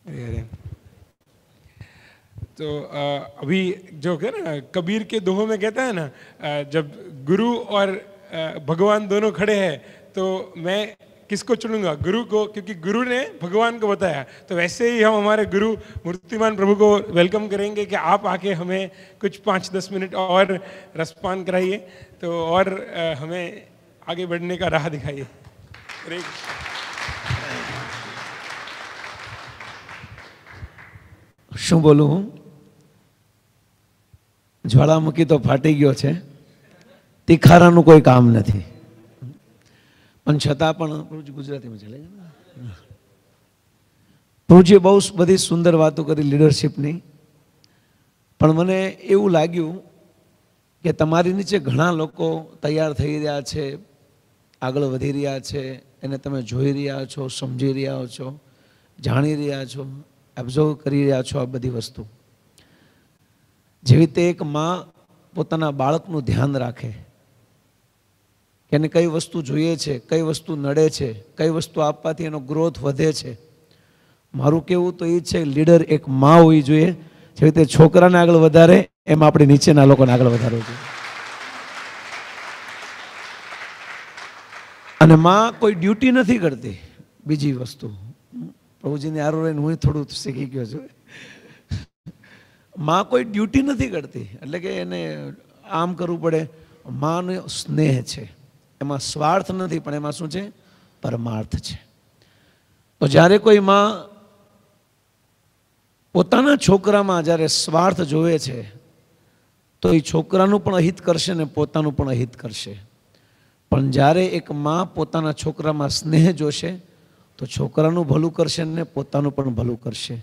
हरे हरे तो अभी जो है ना कबीर के दोहों में कहता है ना जब गुरु और भगवान दोनों खड़े हैं तो मैं किसको चुनूंगा गुरु को क्योंकि गुरु ने भगवान को बताया तो वैसे ही हम हमारे गुरु मूर्तिमान प्रभु को वेलकम करेंगे कि आप आके हमें कुछ पाँच दस मिनट और रसपान कराइए तो और हमें आगे बढ़ने का राह दिखाइए શું બોલું હું જ્વાળામુખી તો ફાટી ગયો છે તિખારાનું કોઈ કામ નથી પણ છતાં પણ પ્રભુજી ગુજરાતીમાં ચાલે છે પ્રભુજીએ બહુ બધી સુંદર વાતો કરી લીડરશીપની પણ મને એવું લાગ્યું કે તમારી નીચે ઘણા લોકો તૈયાર થઈ રહ્યા છે આગળ વધી રહ્યા છે એને તમે જોઈ રહ્યા છો સમજી રહ્યા છો જાણી રહ્યા છો એબ્ઝર્વ કરી રહ્યા છો આ બધી વસ્તુ જેવી રીતે એક માં પોતાના બાળકનું ધ્યાન રાખે કે એને કઈ વસ્તુ જોઈએ છે કઈ વસ્તુ નડે છે કઈ વસ્તુ આપવાથી એનો ગ્રોથ વધે છે મારું કેવું તો એ છે લીડર એક માં હોવી જોઈએ જેવી રીતે છોકરાને આગળ વધારે એમ આપણે નીચેના લોકોને આગળ વધારવું જોઈએ અને માં કોઈ ડ્યુટી નથી કરતી બીજી વસ્તુ પ્રભુજીને આરો રહીને હું થોડું શીખી ગયો છું માં કોઈ ડ્યુટી નથી કરતી એટલે કે એને આમ કરવું પડે માનો સ્નેહ છે એમાં સ્વાર્થ નથી પણ એમાં શું છે પરમાર્થ છે તો જ્યારે કોઈ માં પોતાના છોકરામાં જ્યારે સ્વાર્થ જોવે છે તો એ છોકરાનું પણ અહિત કરશે ને પોતાનું પણ અહિત કરશે પણ જ્યારે એક માં પોતાના છોકરામાં સ્નેહ જોશે તો છોકરાનું ભલું કરશે ને પોતાનું પણ ભલું કરશે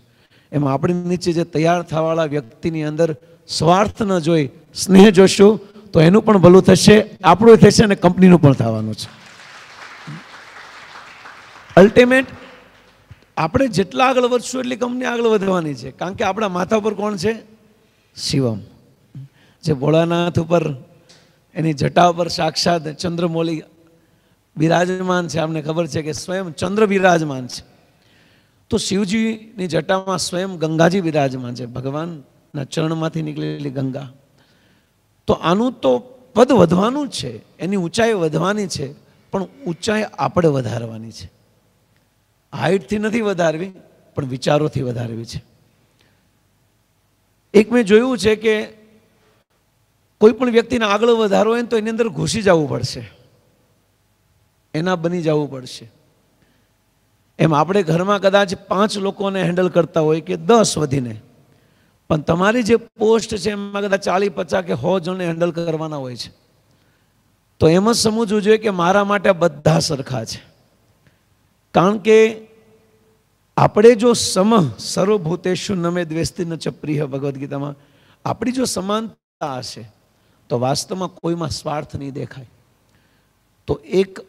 એમાં આપણી નીચે જે તૈયાર થવાવાળા વ્યક્તિની અંદર સ્વાર્થ ન જોઈ સ્નેહ જોશું તો એનું પણ ભલું થશે આપણું થશે અને કંપનીનું પણ થવાનું છે અલ્ટિમેટ આપણે જેટલા આગળ વધશું એટલી કંપની આગળ વધવાની છે કારણ કે આપણા માથા પર કોણ છે શિવમ જે ભોળાનાથ ઉપર એની જટા ઉપર સાક્ષાત ચંદ્રમૌલી બિરાજમાન છે આપણે ખબર છે કે સ્વયં ચંદ્ર બિરાજમાન છે તો શિવજીની જટામાં સ્વયં ગંગાજી બિરાજમાન છે ભગવાનના ચરણમાંથી નીકળેલી ગંગા તો આનું તો પદ વધવાનું છે એની ઊંચાઈ વધવાની છે પણ ઊંચાઈ આપણે વધારવાની છે હાઇટથી નથી વધારવી પણ વિચારોથી વધારવી છે એક મેં જોયું છે કે કોઈ પણ વ્યક્તિને આગળ વધારો હોય ને તો એની અંદર ઘૂસી જવું પડશે એના બની જવું પડશે એમ આપણે ઘરમાં કદાચ પાંચ લોકોને હેન્ડલ કરતા હોય કે દસ વધીને પણ તમારી જે પોસ્ટ છે એમાં કદાચ ચાલીસ પચાસ કે હો જણને હેન્ડલ કરવાના હોય છે તો એમ જ સમજવું જોઈએ કે મારા માટે બધા સરખા છે કારણ કે આપણે જો સમ સર્વભૂતેશુ નમે દ્વેષતી ન ચપ્રિય ભગવદ્ ગીતામાં આપણી જો સમાનતા હશે તો વાસ્તવમાં કોઈમાં સ્વાર્થ નહીં દેખાય તો એક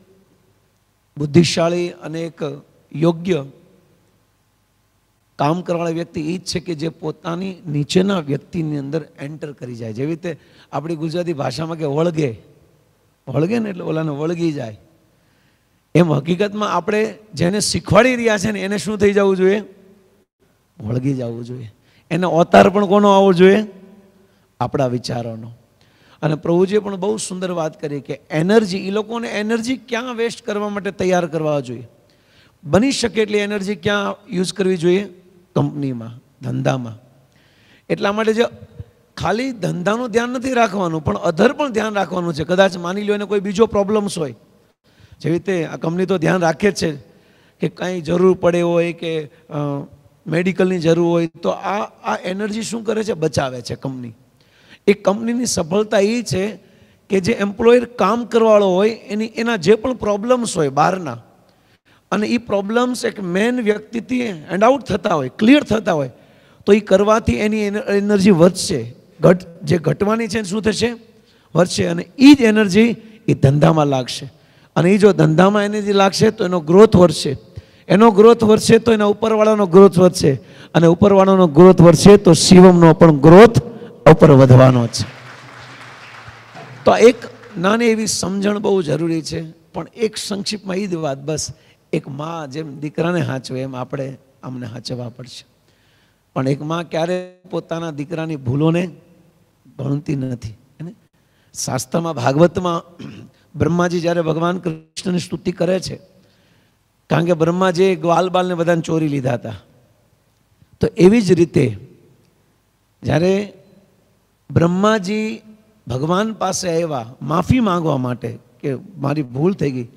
બુદ્ધિશાળી અને એક યોગ્ય કામ કરવાવાળા વ્યક્તિ એ જ છે કે જે પોતાની નીચેના વ્યક્તિની અંદર એન્ટર કરી જાય જેવી રીતે આપણી ગુજરાતી ભાષામાં કે વળગે વળગે ને એટલે ઓલાને વળગી જાય એમ હકીકતમાં આપણે જેને શીખવાડી રહ્યા છે ને એને શું થઈ જવું જોઈએ વળગી જવું જોઈએ એને અવતાર પણ કોનો આવવો જોઈએ આપણા વિચારોનો અને પ્રભુજીએ પણ બહુ સુંદર વાત કરી કે એનર્જી એ લોકોને એનર્જી ક્યાં વેસ્ટ કરવા માટે તૈયાર કરવા જોઈએ બની શકે એટલી એનર્જી ક્યાં યુઝ કરવી જોઈએ કંપનીમાં ધંધામાં એટલા માટે જે ખાલી ધંધાનું ધ્યાન નથી રાખવાનું પણ અધર પણ ધ્યાન રાખવાનું છે કદાચ માની લો એને કોઈ બીજો પ્રોબ્લેમ્સ હોય જેવી રીતે આ કંપની તો ધ્યાન રાખે જ છે કે કાંઈ જરૂર પડે હોય કે મેડિકલની જરૂર હોય તો આ આ એનર્જી શું કરે છે બચાવે છે કંપની એ કંપનીની સફળતા એ છે કે જે એમ્પ્લોયર કામ કરવાવાળો હોય એની એના જે પણ પ્રોબ્લેમ્સ હોય બહારના અને એ પ્રોબ્લેમ્સ એક મેન વ્યક્તિથી એન્ડ આઉટ થતા હોય ક્લિયર થતા હોય તો એ કરવાથી એની એનર્જી વધશે ઘટ જે ઘટવાની છે શું થશે વધશે અને એ જ એનર્જી એ ધંધામાં લાગશે અને એ જો ધંધામાં એનર્જી લાગશે તો એનો ગ્રોથ વધશે એનો ગ્રોથ વધશે તો એના ઉપરવાળાનો ગ્રોથ વધશે અને ઉપરવાળાનો ગ્રોથ વધશે તો શિવમનો પણ ગ્રોથ ઉપર વધવાનો છે તો એક નાની એવી સમજણ બહુ જરૂરી છે પણ એક સંક્ષિપ્તમાં એ જ વાત બસ એક માં જેમ દીકરાને હાંચવે એમ આપણે અમને હાંચવા પડશે પણ એક માં ક્યારે પોતાના દીકરાની ભૂલોને ભણતી નથી એને શાસ્ત્રમાં ભાગવતમાં બ્રહ્માજી જ્યારે ભગવાન કૃષ્ણની સ્તુતિ કરે છે કારણ કે બ્રહ્માજીએ ગ્વાલબાલને બધાને ચોરી લીધા હતા તો એવી જ રીતે જ્યારે બ્રહ્માજી ભગવાન પાસે આવ્યા માફી માંગવા માટે કે મારી ભૂલ થઈ ગઈ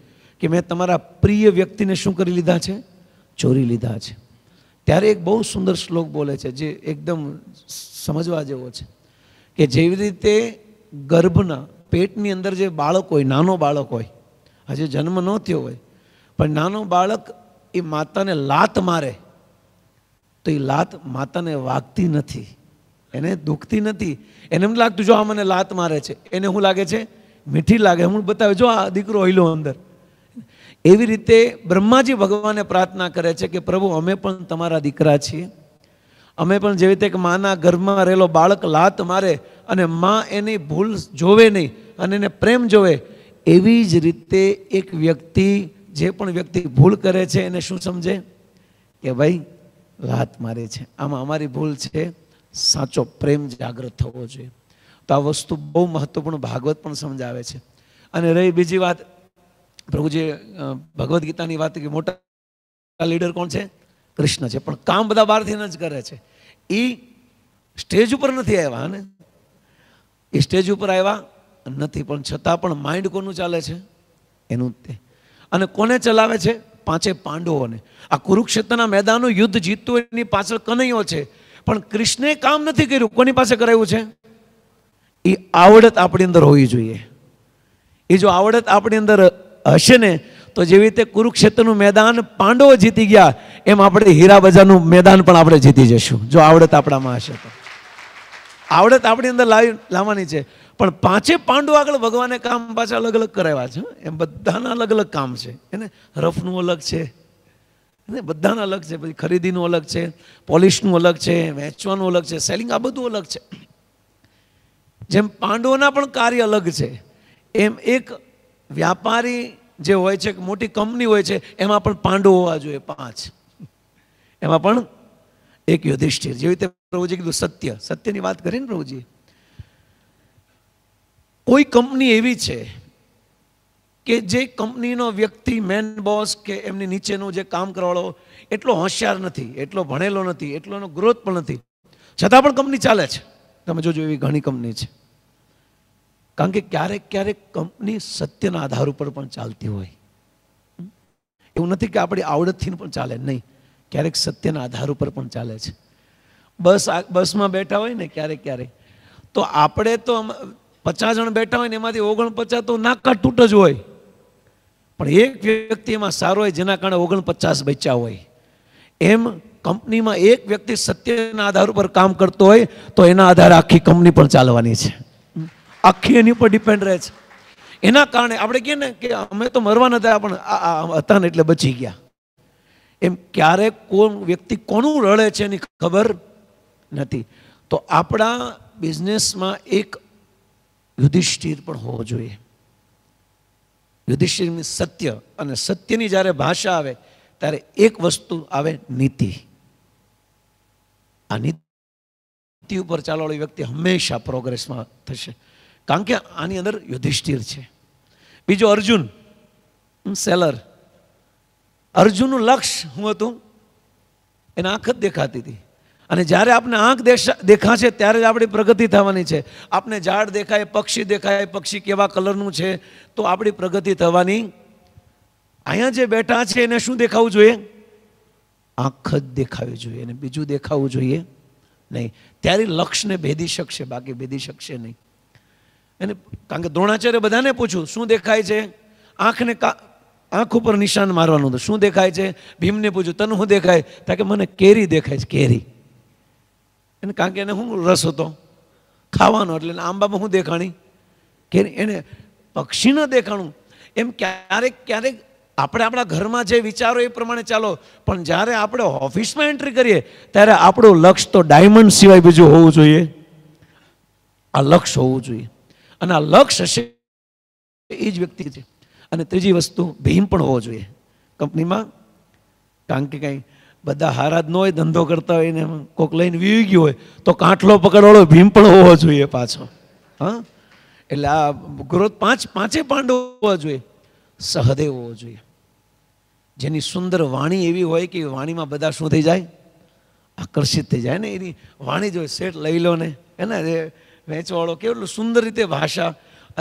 કે મેં તમારા પ્રિય વ્યક્તિને શું કરી લીધા છે ચોરી લીધા છે ત્યારે એક બહુ સુંદર શ્લોક બોલે છે જે એકદમ સમજવા જેવો છે કે જેવી રીતે ગર્ભના પેટની અંદર જે બાળક હોય નાનો બાળક હોય હજે જન્મ ન થયો હોય પણ નાનો બાળક એ માતાને લાત મારે તો એ લાત માતાને વાગતી નથી એને દુખતી નથી એને એમ લાગતું જો આ મને લાત મારે છે એને શું લાગે છે મીઠી લાગે હું બતાવે જો આ દીકરો હિલો અંદર એવી રીતે બ્રહ્માજી ભગવાને પ્રાર્થના કરે છે કે પ્રભુ અમે પણ તમારા દીકરા છીએ અમે પણ જેવી રીતે એક માના ઘરમાં રહેલો બાળક લાત મારે અને માં એની ભૂલ જોવે નહીં અને એને પ્રેમ જોવે એવી જ રીતે એક વ્યક્તિ જે પણ વ્યક્તિ ભૂલ કરે છે એને શું સમજે કે ભાઈ લાત મારે છે આમાં અમારી ભૂલ છે સાચો પ્રેમ જાગૃત થવો જોઈએ તો આ વસ્તુ બહુ મહત્વપૂર્ણ ભાગવત પણ સમજાવે છે અને રહી બીજી વાત પ્રભુજી ભગવદ્ ગીતાની વાત કે મોટા લીડર કોણ છે કૃષ્ણ છે પણ કામ બધા બહારથી જ કરે છે એ સ્ટેજ ઉપર નથી આવ્યા ને એ સ્ટેજ ઉપર આવ્યા નથી પણ છતાં પણ માઇન્ડ કોનું ચાલે છે એનું તે અને કોને ચલાવે છે પાંચે પાંડવોને આ કુરુક્ષેત્રના મેદાનો યુદ્ધ જીતતું એની પાછળ કનૈયો છે પણ કૃષ્ણે કામ નથી કર્યું કોની પાસે કરાયું છે એ આવડત આપણી અંદર હોવી જોઈએ એ જો આવડત આપણી અંદર હશે ને તો જેવી રીતે કુરુક્ષેત્રનું મેદાન પાંડવો જીતી ગયા એમ આપણે હીરા બજારનું મેદાન પણ આપણે જીતી જશું જો આવડત આપણામાં હશે તો આવડત આપણી અંદર લાવી લાવવાની છે પણ પાંચે પાંડવો આગળ ભગવાને કામ પાછા અલગ અલગ કરાવ્યા છે એમ બધાના અલગ અલગ કામ છે એને રફનું અલગ છે એને બધાના અલગ છે પછી ખરીદીનું અલગ છે પોલિશનું અલગ છે વેચવાનું અલગ છે સેલિંગ આ બધું અલગ છે જેમ પાંડવોના પણ કાર્ય અલગ છે એમ એક વ્યાપારી જે હોય છે મોટી કંપની હોય છે એમાં પણ પાંડુ હોવા જોઈએ પાંચ એમાં પણ એક યુધિષ્ઠિર જેવી રીતે પ્રભુજી કીધું સત્ય સત્યની વાત ને પ્રભુજી કોઈ કંપની એવી છે કે જે કંપનીનો વ્યક્તિ મેન બોસ કે એમની નીચેનું જે કામ કરવાળો એટલો હોશિયાર નથી એટલો ભણેલો નથી એટલો એનો ગ્રોથ પણ નથી છતાં પણ કંપની ચાલે છે તમે જોજો એવી ઘણી કંપની છે કારણ કે ક્યારેક ક્યારેક કંપની સત્યના આધાર ઉપર પણ ચાલતી હોય એવું નથી કે આપણી આવડતથી પણ ચાલે નહીં ક્યારેક સત્યના આધાર ઉપર પણ ચાલે છે બસ આ બસમાં બેઠા હોય ને ક્યારેક ક્યારેક તો આપણે તો પચાસ જણ બેઠા હોય ને એમાંથી ઓગણપચાસ તો નાકા તૂટ જ હોય પણ એક વ્યક્તિ એમાં સારો હોય જેના કારણે ઓગણપચાસ બચ્યા હોય એમ કંપનીમાં એક વ્યક્તિ સત્યના આધાર ઉપર કામ કરતો હોય તો એના આધારે આખી કંપની પણ ચાલવાની છે આખી એની ઉપર ડિપેન્ડ રહે છે એના કારણે આપણે કહીએ ને કે અમે તો મરવા નતા પણ હતા ને એટલે બચી ગયા એમ ક્યારેક કોણ વ્યક્તિ કોનું રડે છે એની ખબર નથી તો આપણા બિઝનેસમાં એક યુધિષ્ઠિર પણ હોવો જોઈએ યુધિષ્ઠિરની સત્ય અને સત્યની જ્યારે ભાષા આવે ત્યારે એક વસ્તુ આવે નીતિ આ નીતિ ઉપર ચાલવાળી વ્યક્તિ હંમેશા પ્રોગ્રેસમાં થશે કારણ કે આની અંદર યુધિષ્ઠિર છે બીજો અર્જુન સેલર અર્જુનનું લક્ષ્ય હું હતું એને આંખ જ દેખાતી હતી અને જ્યારે આપણે આંખ દેખાશે ત્યારે જ આપણી પ્રગતિ થવાની છે આપણે ઝાડ દેખાય પક્ષી દેખાય પક્ષી કેવા કલરનું છે તો આપણી પ્રગતિ થવાની અહીંયા જે બેઠા છે એને શું દેખાવું જોઈએ આંખ જ દેખાવી જોઈએ અને બીજું દેખાવું જોઈએ નહીં ત્યારે લક્ષ્યને ભેદી શકશે બાકી ભેદી શકશે નહીં એને કારણ કે દ્રોણાચાર્ય બધાને પૂછ્યું શું દેખાય છે આંખને આંખ ઉપર નિશાન મારવાનું હતું શું દેખાય છે ભીમને પૂછ્યું તને શું દેખાય કે મને કેરી દેખાય છે કેરી એને કારણ કે એને શું રસ હતો ખાવાનો એટલે આંબામાં શું દેખાણી કેરી એને પક્ષી ન દેખાણું એમ ક્યારેક ક્યારેક આપણે આપણા ઘરમાં જે વિચારો એ પ્રમાણે ચાલો પણ જ્યારે આપણે ઓફિસમાં એન્ટ્રી કરીએ ત્યારે આપણું લક્ષ તો ડાયમંડ સિવાય બીજું હોવું જોઈએ આ લક્ષ હોવું જોઈએ અને આ લક્ષ હશે એ જ વ્યક્તિ છે અને ત્રીજી વસ્તુ ભીમ પણ હોવો જોઈએ કંપનીમાં કારણ કે કાંઈ બધા હારા જ ન હોય ધંધો કરતા હોય ને કોક લઈને વીવી ગયો હોય તો કાંઠલો પકડવાળો ભીમ પણ હોવો જોઈએ પાછો હા એટલે આ ગ્રોથ પાંચ પાંચે પાંડ હોવો જોઈએ સહદેવ હોવો જોઈએ જેની સુંદર વાણી એવી હોય કે વાણીમાં બધા શું થઈ જાય આકર્ષિત થઈ જાય ને એની વાણી જોઈએ સેટ લઈ લો ને હે વેચવાળો કેવું સુંદર રીતે ભાષા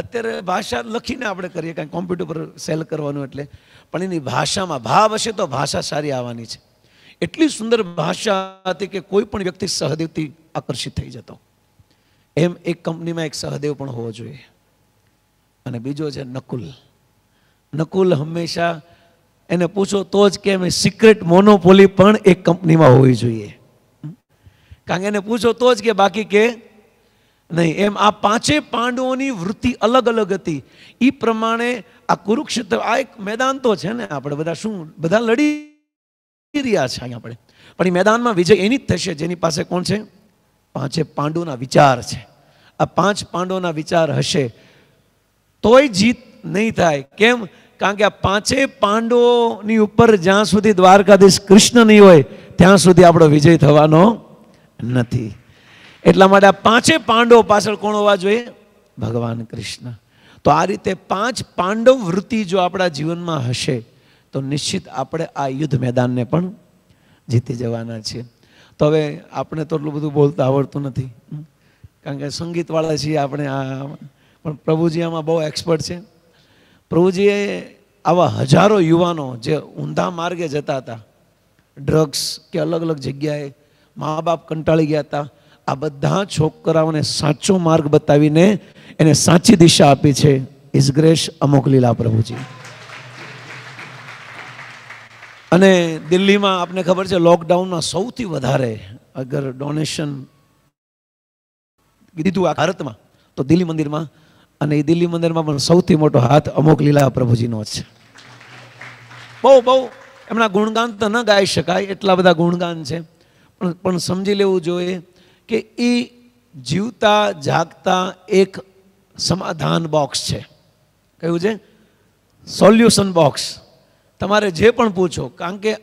અત્યારે ભાષા લખીને આપણે કરીએ કાંઈ કોમ્પ્યુટર પર સેલ કરવાનું એટલે પણ એની ભાષામાં ભાવ હશે તો ભાષા સારી આવવાની છે એટલી સુંદર ભાષા હતી કે કોઈ પણ વ્યક્તિ સહદેવથી આકર્ષિત થઈ જતો એમ એક કંપનીમાં એક સહદેવ પણ હોવો જોઈએ અને બીજો છે નકુલ નકુલ હંમેશા એને પૂછો તો જ કે એમ સિક્રેટ મોનોપોલી પણ એક કંપનીમાં હોવી જોઈએ કારણ કે એને પૂછો તો જ કે બાકી કે નહીં એમ આ પાંચે પાંડવોની વૃત્તિ અલગ અલગ હતી એ પ્રમાણે આ કુરુક્ષેત્ર આ એક મેદાન તો છે ને આપણે બધા શું બધા લડી રહ્યા છે અહીંયા આપણે પણ એ મેદાનમાં વિજય એની જ થશે જેની પાસે કોણ છે પાંચે પાંડવોના વિચાર છે આ પાંચ પાંડવોના વિચાર હશે તોય જીત નહીં થાય કેમ કારણ કે આ પાંચે પાંડવોની ઉપર જ્યાં સુધી દ્વારકાધીશ કૃષ્ણ નહીં હોય ત્યાં સુધી આપણો વિજય થવાનો નથી એટલા માટે આ પાંચે પાંડવો પાછળ કોણ હોવા જોઈએ ભગવાન કૃષ્ણ તો આ રીતે પાંચ પાંડવ વૃત્તિ જો આપણા જીવનમાં હશે તો નિશ્ચિત આપણે આ યુદ્ધ મેદાનને પણ જીતી જવાના છીએ તો હવે આપણે તો એટલું બધું બોલતા આવડતું નથી કારણ કે સંગીતવાળા છીએ આપણે આ પણ પ્રભુજી આમાં બહુ એક્સપર્ટ છે પ્રભુજીએ આવા હજારો યુવાનો જે ઊંધા માર્ગે જતા હતા ડ્રગ્સ કે અલગ અલગ જગ્યાએ મા બાપ કંટાળી ગયા હતા આ બધા છોકરાઓને સાચો માર્ગ બતાવીને એને સાચી દિશા આપી છે ઇઝ ગ્રેશ અમોક લીલા પ્રભુજી અને દિલ્હીમાં આપને ખબર છે લોકડાઉનમાં સૌથી વધારે અગર ડોનેશન દીધું આ ભારતમાં તો દિલ્હી મંદિરમાં અને એ દિલ્હી મંદિરમાં પણ સૌથી મોટો હાથ અમુક લીલા પ્રભુજીનો છે બહુ બહુ એમના ગુણગાન તો ન ગાઈ શકાય એટલા બધા ગુણગાન છે પણ સમજી લેવું જોઈએ કે એ જીવતા જાગતા એક સમાધાન બોક્સ છે કયું છે સોલ્યુશન બોક્સ તમારે જે પણ પૂછો કારણ કે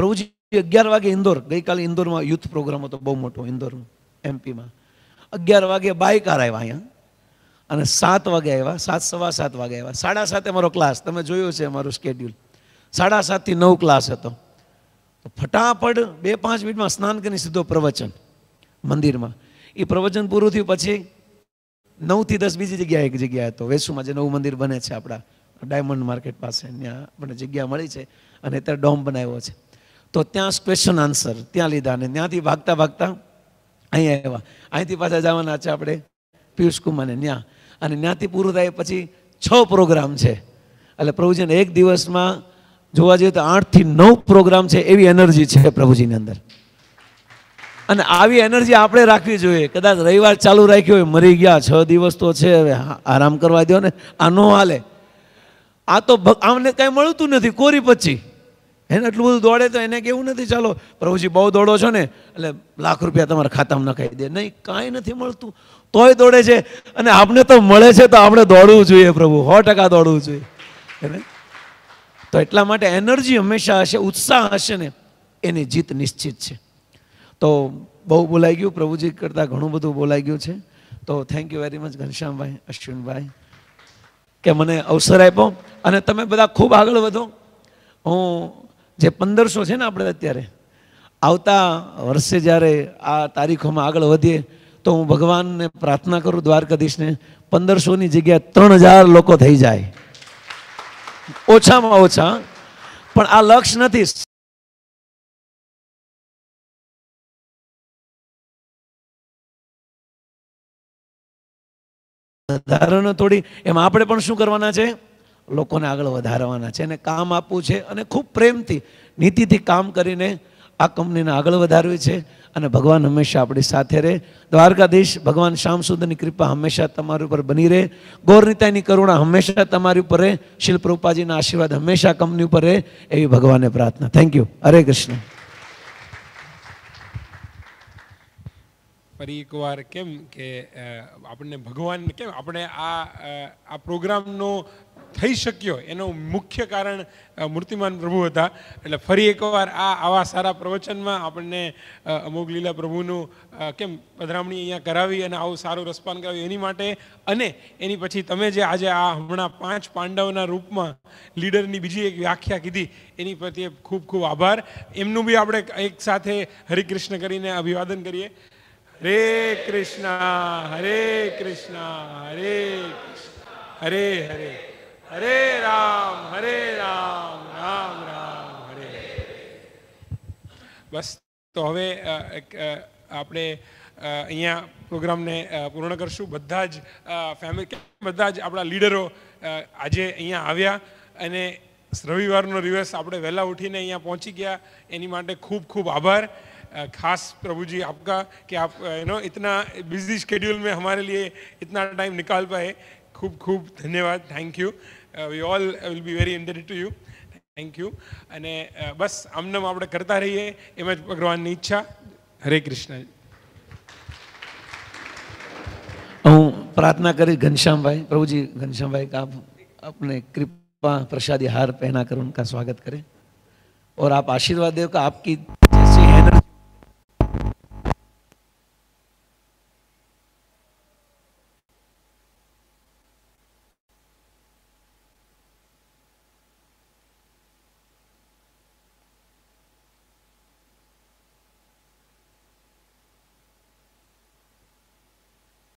પ્રભુજી અગિયાર વાગે ઇન્દોર ગઈકાલે ઇન્દોરમાં યુથ પ્રોગ્રામ હતો બહુ મોટો ઇન્દોરનો એમપીમાં અગિયાર વાગે બાય કાર આવ્યા અહીંયા અને સાત વાગે આવ્યા સાત સવા સાત વાગે આવ્યા સાડા સાતે મારો ક્લાસ તમે જોયો છે અમારું સ્કેડ્યુલ સાડા સાતથી નવ ક્લાસ હતો ફટાફટ બે પાંચ મિનિટમાં સ્નાન કરીને સીધો પ્રવચન મંદિરમાં એ પ્રવચન પૂરું થયું પછી નવથી દસ બીજી જગ્યા એક જગ્યાએ હતો વેસુમાં જે નવું મંદિર બને છે આપણા ડાયમંડ માર્કેટ પાસે ત્યાં આપણને જગ્યા મળી છે અને અત્યારે ડોમ બનાવ્યો છે તો ત્યાં ક્વેશ્ચન આન્સર ત્યાં લીધા અને ત્યાંથી ભાગતા ભાગતા અહીંયા આવ્યા અહીંથી પાછા જવાના છે આપણે પિયુષ કુમારને ત્યાં અને ત્યાંથી પૂરું થાય પછી છ પ્રોગ્રામ છે એટલે પ્રભુજીને એક દિવસમાં જોવા જઈએ તો આઠથી નવ પ્રોગ્રામ છે એવી એનર્જી છે પ્રભુજીની અંદર અને આવી એનર્જી આપણે રાખવી જોઈએ કદાચ રવિવાર ચાલુ રાખ્યો હોય મરી ગયા છ દિવસ તો છે હવે આરામ કરવા દો ને આ ન હાલે આ તો આમને કાંઈ મળતું નથી કોરી પછી એને એટલું બધું દોડે તો એને કેવું નથી ચાલો પ્રભુજી બહુ દોડો છો ને એટલે લાખ રૂપિયા તમારા ખાતામાં નખાઈ દે નહીં કાંઈ નથી મળતું તોય દોડે છે અને આપણે તો મળે છે તો આપણે દોડવું જોઈએ પ્રભુ સો ટકા દોડવું જોઈએ તો એટલા માટે એનર્જી હંમેશા હશે ઉત્સાહ હશે ને એની જીત નિશ્ચિત છે તો બહુ બોલાઈ ગયું પ્રભુજી કરતાં ઘણું બધું બોલાઈ ગયું છે તો thank you very much Ghanshyambhai Ashwinbhai કે મને અવસર આપ્યો અને તમે બધા ખૂબ આગળ વધો હું જે પંદરસો છે ને આપણે અત્યારે આવતા વર્ષે જ્યારે આ તારીખોમાં આગળ વધીએ તો હું ભગવાનને પ્રાર્થના કરું દ્વારકાધીશને પંદરસોની જગ્યાએ ત્રણ હજાર લોકો થઈ જાય ઓછામાં ઓછા પણ આ લક્ષ નથી વધારણો થોડી એમ આપણે પણ શું કરવાના છે લોકોને આગળ વધારવાના છે એને કામ આપવું છે અને ખૂબ પ્રેમથી નીતિથી કામ કરીને આ કંપનીને આગળ વધારવી છે અને ભગવાન હંમેશા આપણી સાથે રહે દ્વારકાધીશ ભગવાન શ્યામસુંદરની કૃપા હંમેશા તમારી ઉપર બની રહે ગોરનીતાની કરુણા હંમેશા તમારી ઉપર રહે શિલ્પ રૂપાજીના આશીર્વાદ હંમેશા કંપની ઉપર રહે એવી ભગવાને પ્રાર્થના થેન્ક યુ હરે કૃષ્ણ ફરી એકવાર કેમ કે આપણે ભગવાન કેમ આપણે આ આ પ્રોગ્રામ નો થઈ શક્યો એનું મુખ્ય કારણ મૂર્તિમાન પ્રભુ હતા એટલે ફરી એકવાર આ આવા સારા પ્રવચનમાં આપણે અમુક લીલા પ્રભુ નું કેમ પધરામણી અહીંયા કરાવી અને આ ઓ સારો રસપાન કરાવ્યું એની માટે અને એની પછી તમે જે આજે આ હમણાં પાંચ પાંડવના રૂપમાં લીડર ની બીજી એક વ્યાખ્યા કીધી એની પરથી ખૂબ ખૂબ આભાર એમનું ਵੀ આપણે એક સાથે શ્રી કૃષ્ણ કરીને અભિવાદન કરીએ रे कृष्णा हरे कृष्णा हरे कृष्णा हरे हरे हरे राम हरे राम राम राम हरे बस तो હવે એક આપણે અહીંયા પ્રોગ્રામ ને પૂર્ણ કરશું બધા જ ફેમિલી બધા જ આપડા લીડરો આજે અહીંયા આવ્યા અને રવિવારનો દિવસ આપણે વહેલા ઉઠીને અહીંયા પહોંચી ગયા એની માટે ખૂબ ખૂબ આભાર खास प्रभु जी आपका कि आप यू नो इतना बिजी शेड्यूल में हमारे लिए इतना टाइम निकाल पाए खूब खूब धन्यवाद thank you we all will be very indebted to you अमनम आप करता रहिए एम આપણે भगवान की इच्छा हरे कृष्ण हूँ प्रार्थना करी घनश्याम भाई प्रभु जी घनश्याम भाई का आप अपने कृपा प्रसादी हार पहना कर उनका स्वागत करें और आप आशीर्वाद देव का आपकी